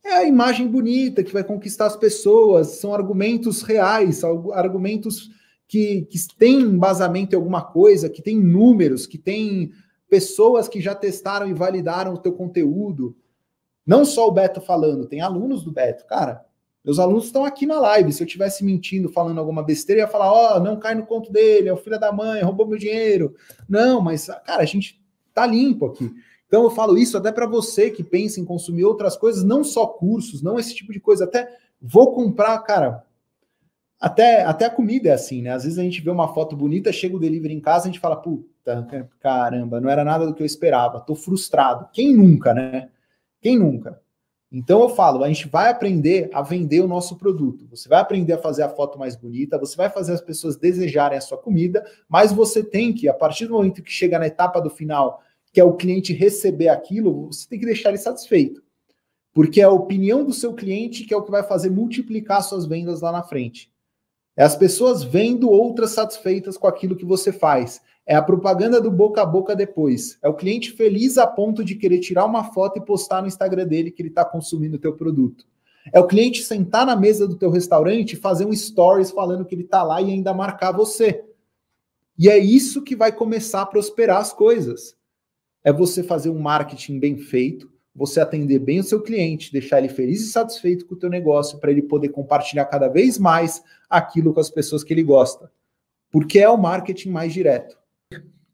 É a imagem bonita que vai conquistar as pessoas. São argumentos reais, argumentos que, que têm embasamento em alguma coisa, que têm números, que têm pessoas que já testaram e validaram o teu conteúdo. Não só o Beto falando, tem alunos do Beto. Cara, meus alunos estão aqui na live. Se eu tivesse mentindo, falando alguma besteira, ia falar: ó, oh, não cai no conto dele, é o filho da mãe, roubou meu dinheiro. Não, mas, cara, a gente tá limpo aqui. Então eu falo isso até para você que pensa em consumir outras coisas, não só cursos, não esse tipo de coisa. Até vou comprar, cara. Até, até a comida é assim, né? Às vezes a gente vê uma foto bonita, chega o delivery em casa, a gente fala, puta, caramba, não era nada do que eu esperava, tô frustrado. Quem nunca, né? Quem nunca? Então eu falo, a gente vai aprender a vender o nosso produto. Você vai aprender a fazer a foto mais bonita, você vai fazer as pessoas desejarem a sua comida, mas você tem que, a partir do momento que chega na etapa do final, que é o cliente receber aquilo, você tem que deixar ele satisfeito. Porque é a opinião do seu cliente que é o que vai fazer multiplicar suas vendas lá na frente. É as pessoas vendo outras satisfeitas com aquilo que você faz. É a propaganda do boca a boca depois. É o cliente feliz a ponto de querer tirar uma foto e postar no Instagram dele que ele está consumindo o teu produto. É o cliente sentar na mesa do teu restaurante e fazer um stories falando que ele está lá e ainda marcar você. E é isso que vai começar a prosperar as coisas. É você fazer um marketing bem feito, você atender bem o seu cliente, deixar ele feliz e satisfeito com o teu negócio para ele poder compartilhar cada vez mais aquilo com as pessoas que ele gosta. Porque é o marketing mais direto.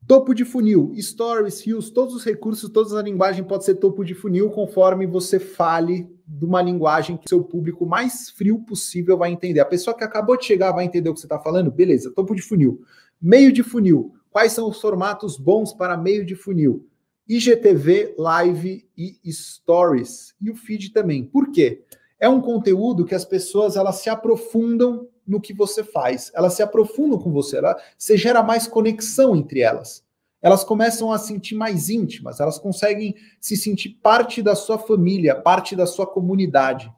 Topo de funil, stories, rios, todos os recursos, toda a linguagem pode ser topo de funil conforme você fale de uma linguagem que seu público mais frio possível vai entender. A pessoa que acabou de chegar vai entender o que você está falando? Beleza, topo de funil. Meio de funil, quais são os formatos bons para meio de funil? IGTV, live e stories. E o feed também. Por quê? É um conteúdo que as pessoas elas se aprofundam no que você faz, elas se aprofundam com você, ela, você gera mais conexão entre elas. Elas começam a se sentir mais íntimas, elas conseguem se sentir parte da sua família, parte da sua comunidade.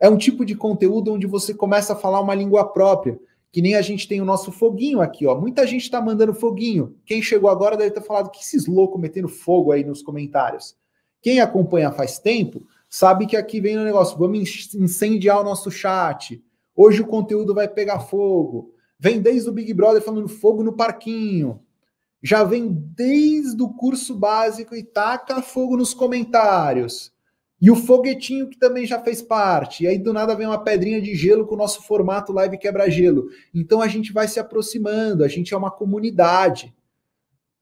É um tipo de conteúdo onde você começa a falar uma língua própria, que nem a gente tem o nosso foguinho aqui, ó. Muita gente está mandando foguinho. Quem chegou agora deve ter falado que esses loucos metendo fogo aí nos comentários. Quem acompanha faz tempo sabe que aqui vem o um negócio, vamos incendiar o nosso chat, Hoje o conteúdo vai pegar fogo. Vem desde o Big Brother falando fogo no parquinho. Já vem desde o curso básico e taca fogo nos comentários. E o foguetinho que também já fez parte. E aí do nada vem uma pedrinha de gelo com o nosso formato live quebra-gelo. Então a gente vai se aproximando, a gente é uma comunidade.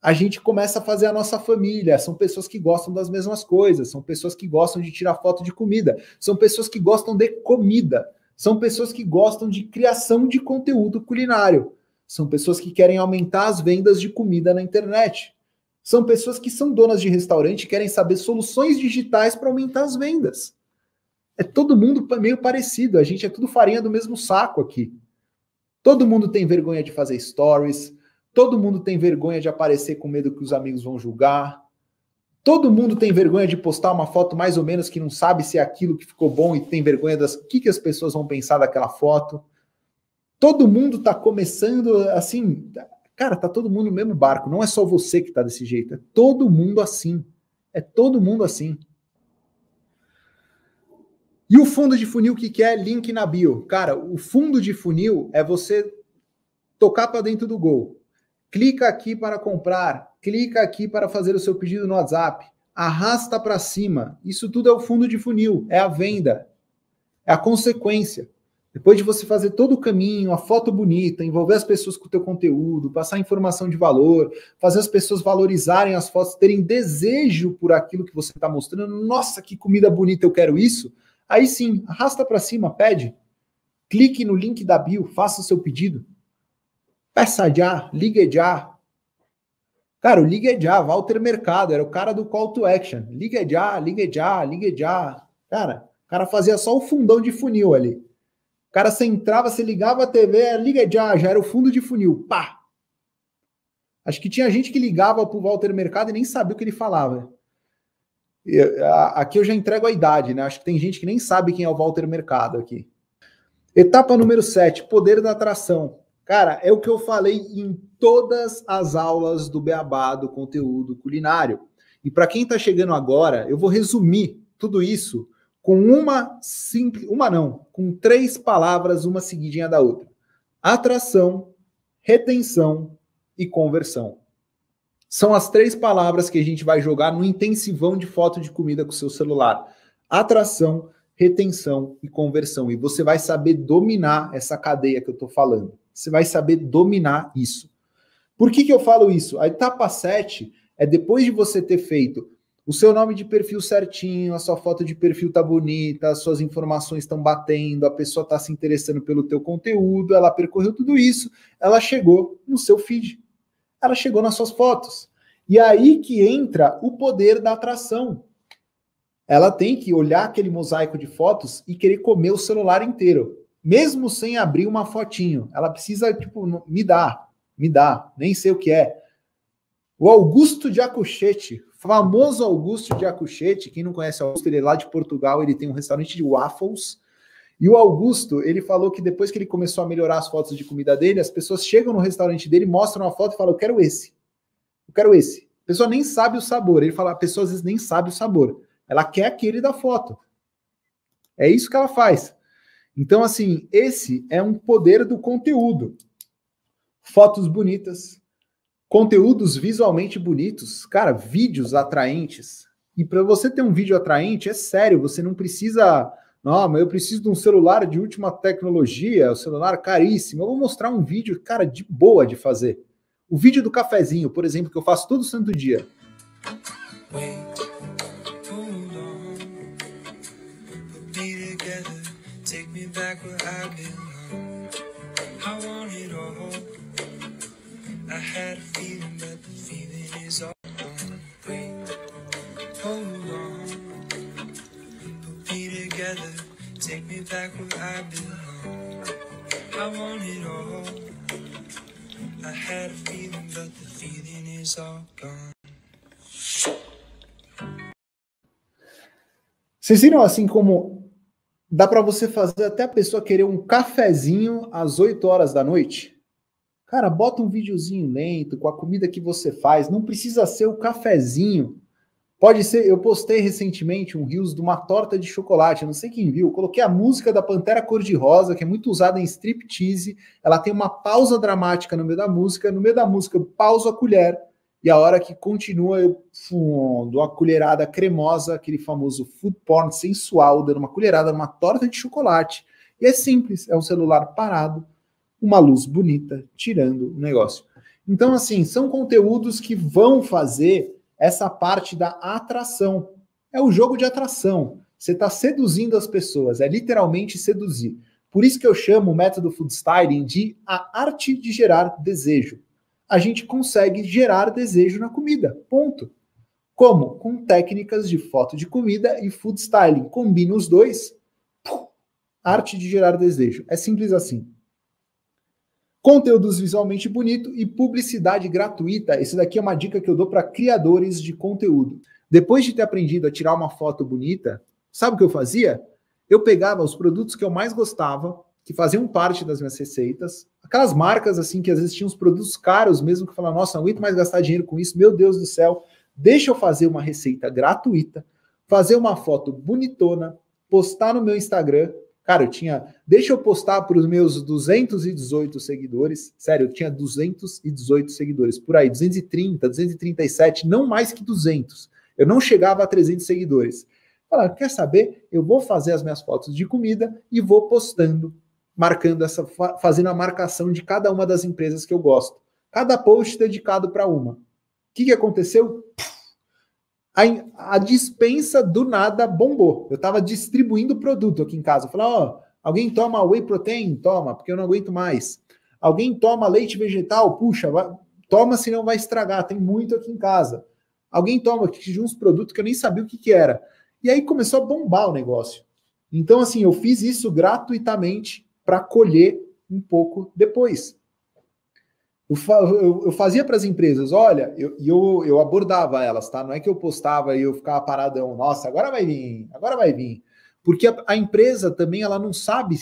A gente começa a fazer a nossa família. São pessoas que gostam das mesmas coisas, são pessoas que gostam de tirar foto de comida, são pessoas que gostam de comida. São pessoas que gostam de criação de conteúdo culinário. São pessoas que querem aumentar as vendas de comida na internet. São pessoas que são donas de restaurante e querem saber soluções digitais para aumentar as vendas. É todo mundo meio parecido, a gente é tudo farinha do mesmo saco aqui. Todo mundo tem vergonha de fazer stories, todo mundo tem vergonha de aparecer com medo que os amigos vão julgar, Todo mundo tem vergonha de postar uma foto mais ou menos que não sabe se é aquilo que ficou bom e tem vergonha das que, que as pessoas vão pensar daquela foto. Todo mundo está começando assim, cara, tá todo mundo no mesmo barco. Não é só você que tá desse jeito, é todo mundo assim. É todo mundo assim. E o fundo de funil que quer é? link na bio. Cara, o fundo de funil é você tocar para dentro do gol. Clica aqui para comprar, clica aqui para fazer o seu pedido no WhatsApp, arrasta para cima. Isso tudo é o fundo de funil, é a venda, é a consequência. Depois de você fazer todo o caminho, a foto bonita, envolver as pessoas com o teu conteúdo, passar informação de valor, fazer as pessoas valorizarem as fotos, terem desejo por aquilo que você está mostrando. Nossa, que comida bonita, eu quero isso. Aí sim, arrasta para cima, pede. Clique no link da bio, faça o seu pedido já, ligue já, Cara, o já, Walter Mercado, era o cara do call to action. ligue já, ligue já, Cara, o cara fazia só o fundão de funil ali. O cara você entrava, você ligava a TV, é, Liguejar, já era o fundo de funil. Pá! Acho que tinha gente que ligava pro Walter Mercado e nem sabia o que ele falava. Eu, a, aqui eu já entrego a idade, né? Acho que tem gente que nem sabe quem é o Walter Mercado aqui. Etapa número 7, poder da atração. Cara, é o que eu falei em todas as aulas do Beabá do conteúdo culinário. E para quem está chegando agora, eu vou resumir tudo isso com uma simples, uma não, com três palavras, uma seguidinha da outra: atração, retenção e conversão. São as três palavras que a gente vai jogar no intensivão de foto de comida com o seu celular: atração, retenção e conversão. E você vai saber dominar essa cadeia que eu estou falando. Você vai saber dominar isso. Por que, que eu falo isso? A etapa 7 é depois de você ter feito o seu nome de perfil certinho, a sua foto de perfil tá bonita, as suas informações estão batendo, a pessoa está se interessando pelo teu conteúdo, ela percorreu tudo isso, ela chegou no seu feed. Ela chegou nas suas fotos. E aí que entra o poder da atração. Ela tem que olhar aquele mosaico de fotos e querer comer o celular inteiro mesmo sem abrir uma fotinho. Ela precisa, tipo, me dá, me dá, nem sei o que é. O Augusto de Acuchete, famoso Augusto de Acuchete, quem não conhece o Augusto, ele é lá de Portugal, ele tem um restaurante de waffles. E o Augusto, ele falou que depois que ele começou a melhorar as fotos de comida dele, as pessoas chegam no restaurante dele, mostram a foto e falam: Eu quero esse. Eu quero esse. A pessoa nem sabe o sabor. Ele fala: A pessoa às vezes nem sabe o sabor. Ela quer aquele da foto. É isso que ela faz. Então, assim, esse é um poder do conteúdo. Fotos bonitas, conteúdos visualmente bonitos, cara, vídeos atraentes. E para você ter um vídeo atraente, é sério, você não precisa. Não, mas eu preciso de um celular de última tecnologia, o um celular caríssimo. Eu vou mostrar um vídeo, cara, de boa de fazer. O vídeo do cafezinho, por exemplo, que eu faço todo santo dia. Wait. back where I belong. I want it all. I had a feeling, but the feeling is all gone. Wait, hold on. Put me together, take me back where I belong. I want it all. I had a feeling, but the feeling is all gone. Vocês viram assim como dá para você fazer até a pessoa querer um cafezinho às 8 horas da noite. Cara, bota um videozinho lento com a comida que você faz, não precisa ser o cafezinho. Pode ser, eu postei recentemente um rios de uma torta de chocolate, não sei quem viu, coloquei a música da Pantera Cor-de-Rosa, que é muito usada em striptease, ela tem uma pausa dramática no meio da música, no meio da música eu pauso a colher, e a hora que continua, eu fundo dou uma colherada cremosa, aquele famoso food porn sensual, dando uma colherada numa torta de chocolate. E é simples, é um celular parado, uma luz bonita, tirando o negócio. Então, assim, são conteúdos que vão fazer essa parte da atração. É o jogo de atração. Você está seduzindo as pessoas, é literalmente seduzir. Por isso que eu chamo o método food styling de a arte de gerar desejo a gente consegue gerar desejo na comida. Ponto. Como? Com técnicas de foto de comida e food styling. Combina os dois. Pum, arte de gerar desejo. É simples assim. Conteúdos visualmente bonito e publicidade gratuita. Esse daqui é uma dica que eu dou para criadores de conteúdo. Depois de ter aprendido a tirar uma foto bonita, sabe o que eu fazia? Eu pegava os produtos que eu mais gostava, que faziam parte das minhas receitas, aquelas marcas assim que às vezes tinham os produtos caros mesmo, que falavam, nossa, não aguento mais gastar dinheiro com isso, meu Deus do céu, deixa eu fazer uma receita gratuita, fazer uma foto bonitona, postar no meu Instagram. Cara, eu tinha, deixa eu postar para os meus 218 seguidores. Sério, eu tinha 218 seguidores, por aí, 230, 237, não mais que 200. Eu não chegava a 300 seguidores. Falaram, quer saber? Eu vou fazer as minhas fotos de comida e vou postando marcando essa, fazendo a marcação de cada uma das empresas que eu gosto. Cada post dedicado para uma. O que, que aconteceu? A, a, dispensa do nada bombou. Eu estava distribuindo produto aqui em casa. Eu falei, ó, oh, alguém toma whey protein? Toma, porque eu não aguento mais. Alguém toma leite vegetal? Puxa, vai, toma senão vai estragar, tem muito aqui em casa. Alguém toma, de uns produtos que eu nem sabia o que, que era. E aí começou a bombar o negócio. Então, assim, eu fiz isso gratuitamente para colher um pouco depois. Eu, fazia para as empresas, olha, e eu, eu, eu, abordava elas, tá? Não é que eu postava e eu ficava paradão, nossa, agora vai vir, agora vai vir. Porque a, a empresa também, ela não sabe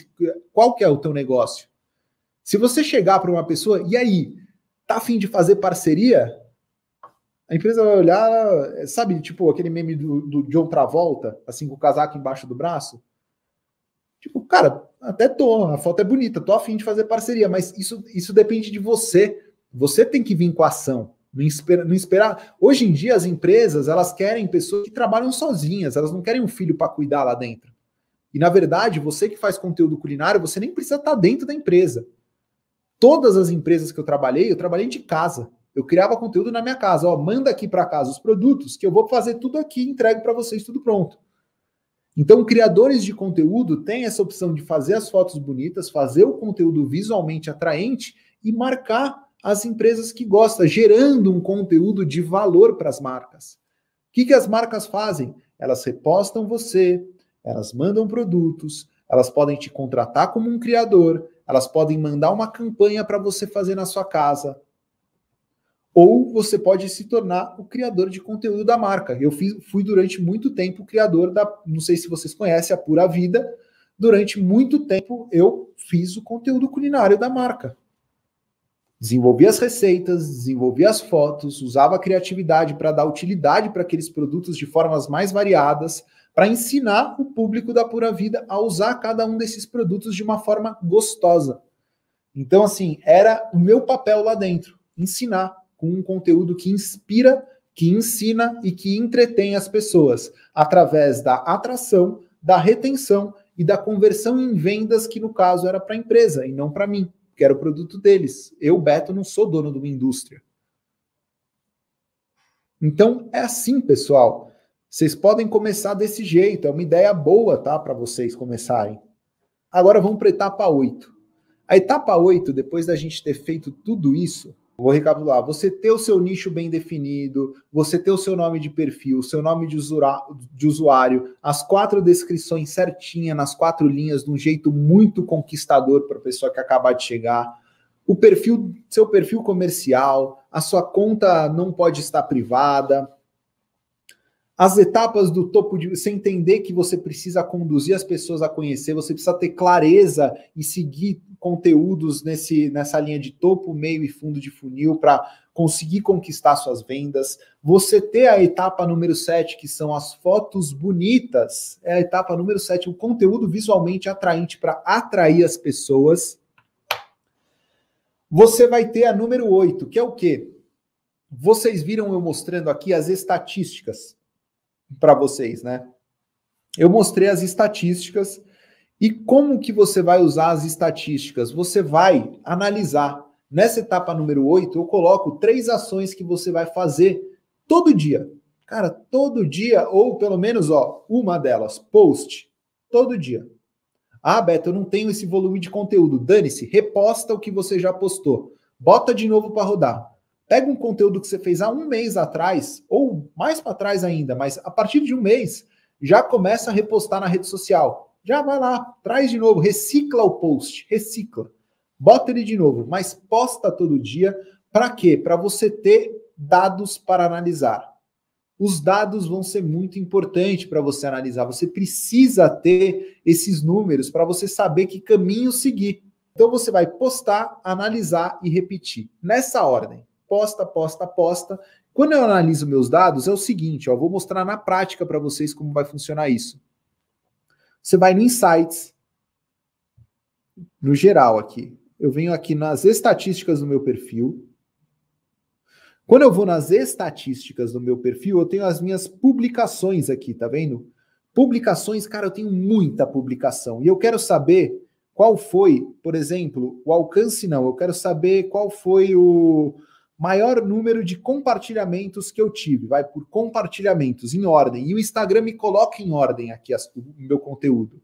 qual que é o teu negócio. Se você chegar para uma pessoa, e aí, tá afim de fazer parceria? A empresa vai olhar, sabe, tipo aquele meme do, do John Travolta, assim, com o casaco embaixo do braço? Tipo, cara, até tô, a foto é bonita, tô afim de fazer parceria, mas isso, isso depende de você. Você tem que vir com a ação. Não, espera, não esperar. Hoje em dia, as empresas elas querem pessoas que trabalham sozinhas, elas não querem um filho para cuidar lá dentro. E na verdade, você que faz conteúdo culinário, você nem precisa estar tá dentro da empresa. Todas as empresas que eu trabalhei, eu trabalhei de casa. Eu criava conteúdo na minha casa. Ó, manda aqui para casa os produtos que eu vou fazer tudo aqui, entrego para vocês tudo pronto. Então, criadores de conteúdo têm essa opção de fazer as fotos bonitas, fazer o conteúdo visualmente atraente e marcar as empresas que gostam, gerando um conteúdo de valor para as marcas. O que, que as marcas fazem? Elas repostam você, elas mandam produtos, elas podem te contratar como um criador, elas podem mandar uma campanha para você fazer na sua casa, ou você pode se tornar o criador de conteúdo da marca. Eu fiz, fui durante muito tempo criador da, não sei se vocês conhecem, a Pura Vida. Durante muito tempo eu fiz o conteúdo culinário da marca. Desenvolvi as receitas, desenvolvi as fotos, usava a criatividade para dar utilidade para aqueles produtos de formas mais variadas, para ensinar o público da Pura Vida a usar cada um desses produtos de uma forma gostosa. Então, assim, era o meu papel lá dentro, ensinar com um conteúdo que inspira, que ensina e que entretém as pessoas através da atração, da retenção e da conversão em vendas, que no caso era para a empresa e não para mim, que era o produto deles. Eu, Beto, não sou dono de uma indústria. Então é assim, pessoal. Vocês podem começar desse jeito, é uma ideia boa, tá, para vocês começarem. Agora vamos para a etapa 8. A etapa 8, depois da gente ter feito tudo isso, Vou recapitular. Você ter o seu nicho bem definido, você ter o seu nome de perfil, o seu nome de, de usuário, as quatro descrições certinha nas quatro linhas, de um jeito muito conquistador para a pessoa que acabar de chegar. O perfil, seu perfil comercial, a sua conta não pode estar privada, as etapas do topo de você entender que você precisa conduzir as pessoas a conhecer, você precisa ter clareza e seguir conteúdos nesse, nessa linha de topo, meio e fundo de funil para conseguir conquistar suas vendas. Você ter a etapa número 7, que são as fotos bonitas, é a etapa número 7, o conteúdo visualmente atraente para atrair as pessoas. Você vai ter a número 8, que é o quê? Vocês viram eu mostrando aqui as estatísticas para vocês, né? Eu mostrei as estatísticas e como que você vai usar as estatísticas? Você vai analisar. Nessa etapa número 8, eu coloco três ações que você vai fazer todo dia. Cara, todo dia, ou pelo menos, ó, uma delas, post, todo dia. Ah, Beto, eu não tenho esse volume de conteúdo. Dane-se, reposta o que você já postou. Bota de novo para rodar. Pega um conteúdo que você fez há um mês atrás, ou mais para trás ainda, mas a partir de um mês, já começa a repostar na rede social. Já vai lá, traz de novo, recicla o post, recicla. Bota ele de novo, mas posta todo dia. Para quê? Para você ter dados para analisar. Os dados vão ser muito importantes para você analisar. Você precisa ter esses números para você saber que caminho seguir. Então você vai postar, analisar e repetir, nessa ordem aposta, aposta, aposta. Quando eu analiso meus dados, é o seguinte, ó, vou mostrar na prática para vocês como vai funcionar isso. Você vai no Insights, no geral aqui. Eu venho aqui nas estatísticas do meu perfil. Quando eu vou nas estatísticas do meu perfil, eu tenho as minhas publicações aqui, tá vendo? Publicações, cara, eu tenho muita publicação. E eu quero saber qual foi, por exemplo, o alcance não, eu quero saber qual foi o, maior número de compartilhamentos que eu tive, vai por compartilhamentos em ordem. E o Instagram me coloca em ordem aqui as, o meu conteúdo.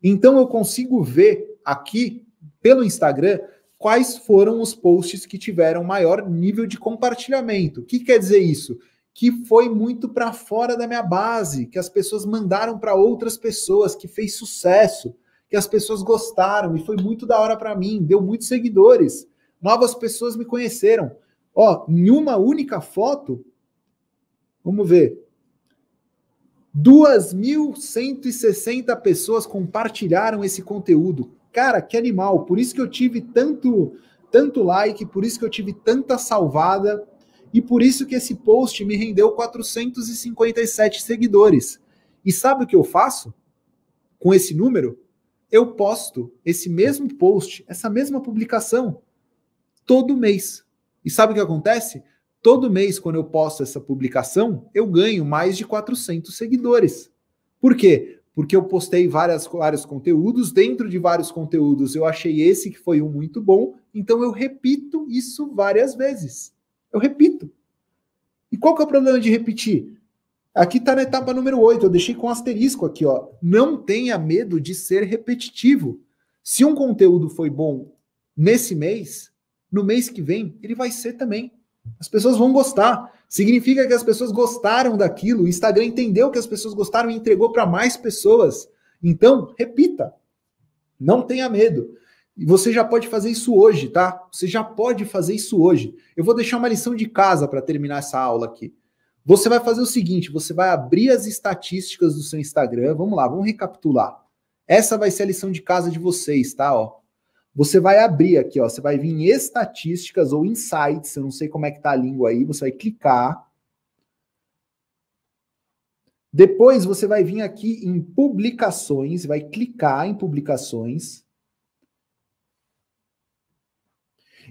Então eu consigo ver aqui pelo Instagram quais foram os posts que tiveram maior nível de compartilhamento. O que quer dizer isso? Que foi muito para fora da minha base, que as pessoas mandaram para outras pessoas, que fez sucesso, que as pessoas gostaram e foi muito da hora para mim, deu muitos seguidores. Novas pessoas me conheceram. Ó, em uma única foto, vamos ver. 2.160 pessoas compartilharam esse conteúdo. Cara, que animal! Por isso que eu tive tanto, tanto like, por isso que eu tive tanta salvada e por isso que esse post me rendeu 457 seguidores. E sabe o que eu faço com esse número? Eu posto esse mesmo post, essa mesma publicação, todo mês. E sabe o que acontece? Todo mês, quando eu posto essa publicação, eu ganho mais de 400 seguidores. Por quê? Porque eu postei várias, vários conteúdos, dentro de vários conteúdos eu achei esse que foi um muito bom, então eu repito isso várias vezes. Eu repito. E qual que é o problema de repetir? Aqui está na etapa número 8, eu deixei com um asterisco aqui, ó. Não tenha medo de ser repetitivo. Se um conteúdo foi bom nesse mês, no mês que vem ele vai ser também. As pessoas vão gostar. Significa que as pessoas gostaram daquilo. O Instagram entendeu que as pessoas gostaram e entregou para mais pessoas. Então, repita. Não tenha medo. E você já pode fazer isso hoje, tá? Você já pode fazer isso hoje. Eu vou deixar uma lição de casa para terminar essa aula aqui. Você vai fazer o seguinte: você vai abrir as estatísticas do seu Instagram. Vamos lá, vamos recapitular. Essa vai ser a lição de casa de vocês, tá? Ó, você vai abrir aqui, ó, você vai vir em estatísticas ou insights, eu não sei como é que tá a língua aí, você vai clicar. Depois você vai vir aqui em publicações, vai clicar em publicações.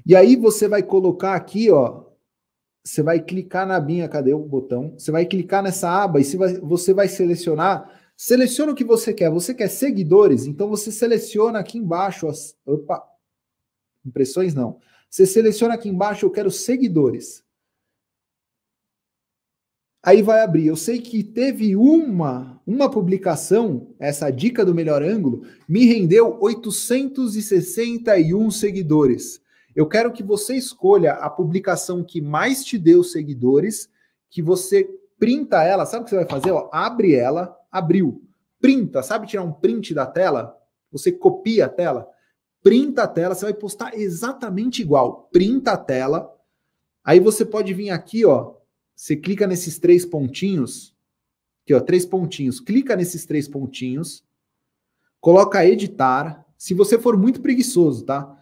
E aí você vai colocar aqui, ó, você vai clicar na minha, cadê o botão? Você vai clicar nessa aba e você vai, você vai selecionar Seleciona o que você quer. Você quer seguidores? Então você seleciona aqui embaixo as. Opa! Impressões não. Você seleciona aqui embaixo, eu quero seguidores. Aí vai abrir. Eu sei que teve uma, uma publicação, essa dica do melhor ângulo, me rendeu 861 seguidores. Eu quero que você escolha a publicação que mais te deu seguidores, que você printa ela, sabe o que você vai fazer? Ó, abre ela, abriu. Printa, sabe tirar um print da tela? Você copia a tela, printa a tela, você vai postar exatamente igual. Printa a tela. Aí você pode vir aqui, ó. Você clica nesses três pontinhos. Aqui, ó, três pontinhos. Clica nesses três pontinhos. Coloca editar. Se você for muito preguiçoso, tá?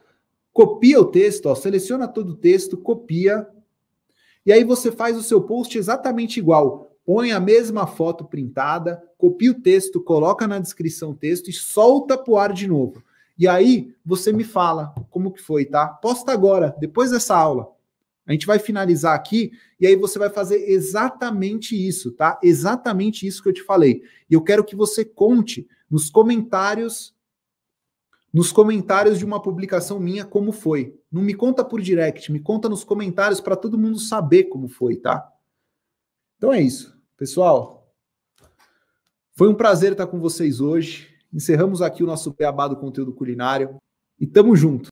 Copia o texto, ó, seleciona todo o texto, copia. E aí você faz o seu post exatamente igual põe a mesma foto printada, copia o texto, coloca na descrição o texto e solta o ar de novo. E aí você me fala como que foi, tá? Posta agora, depois dessa aula. A gente vai finalizar aqui e aí você vai fazer exatamente isso, tá? Exatamente isso que eu te falei. E eu quero que você conte nos comentários nos comentários de uma publicação minha como foi. Não me conta por direct, me conta nos comentários para todo mundo saber como foi, tá? Então é isso. Pessoal, foi um prazer estar com vocês hoje. Encerramos aqui o nosso beabá do conteúdo culinário e tamo junto.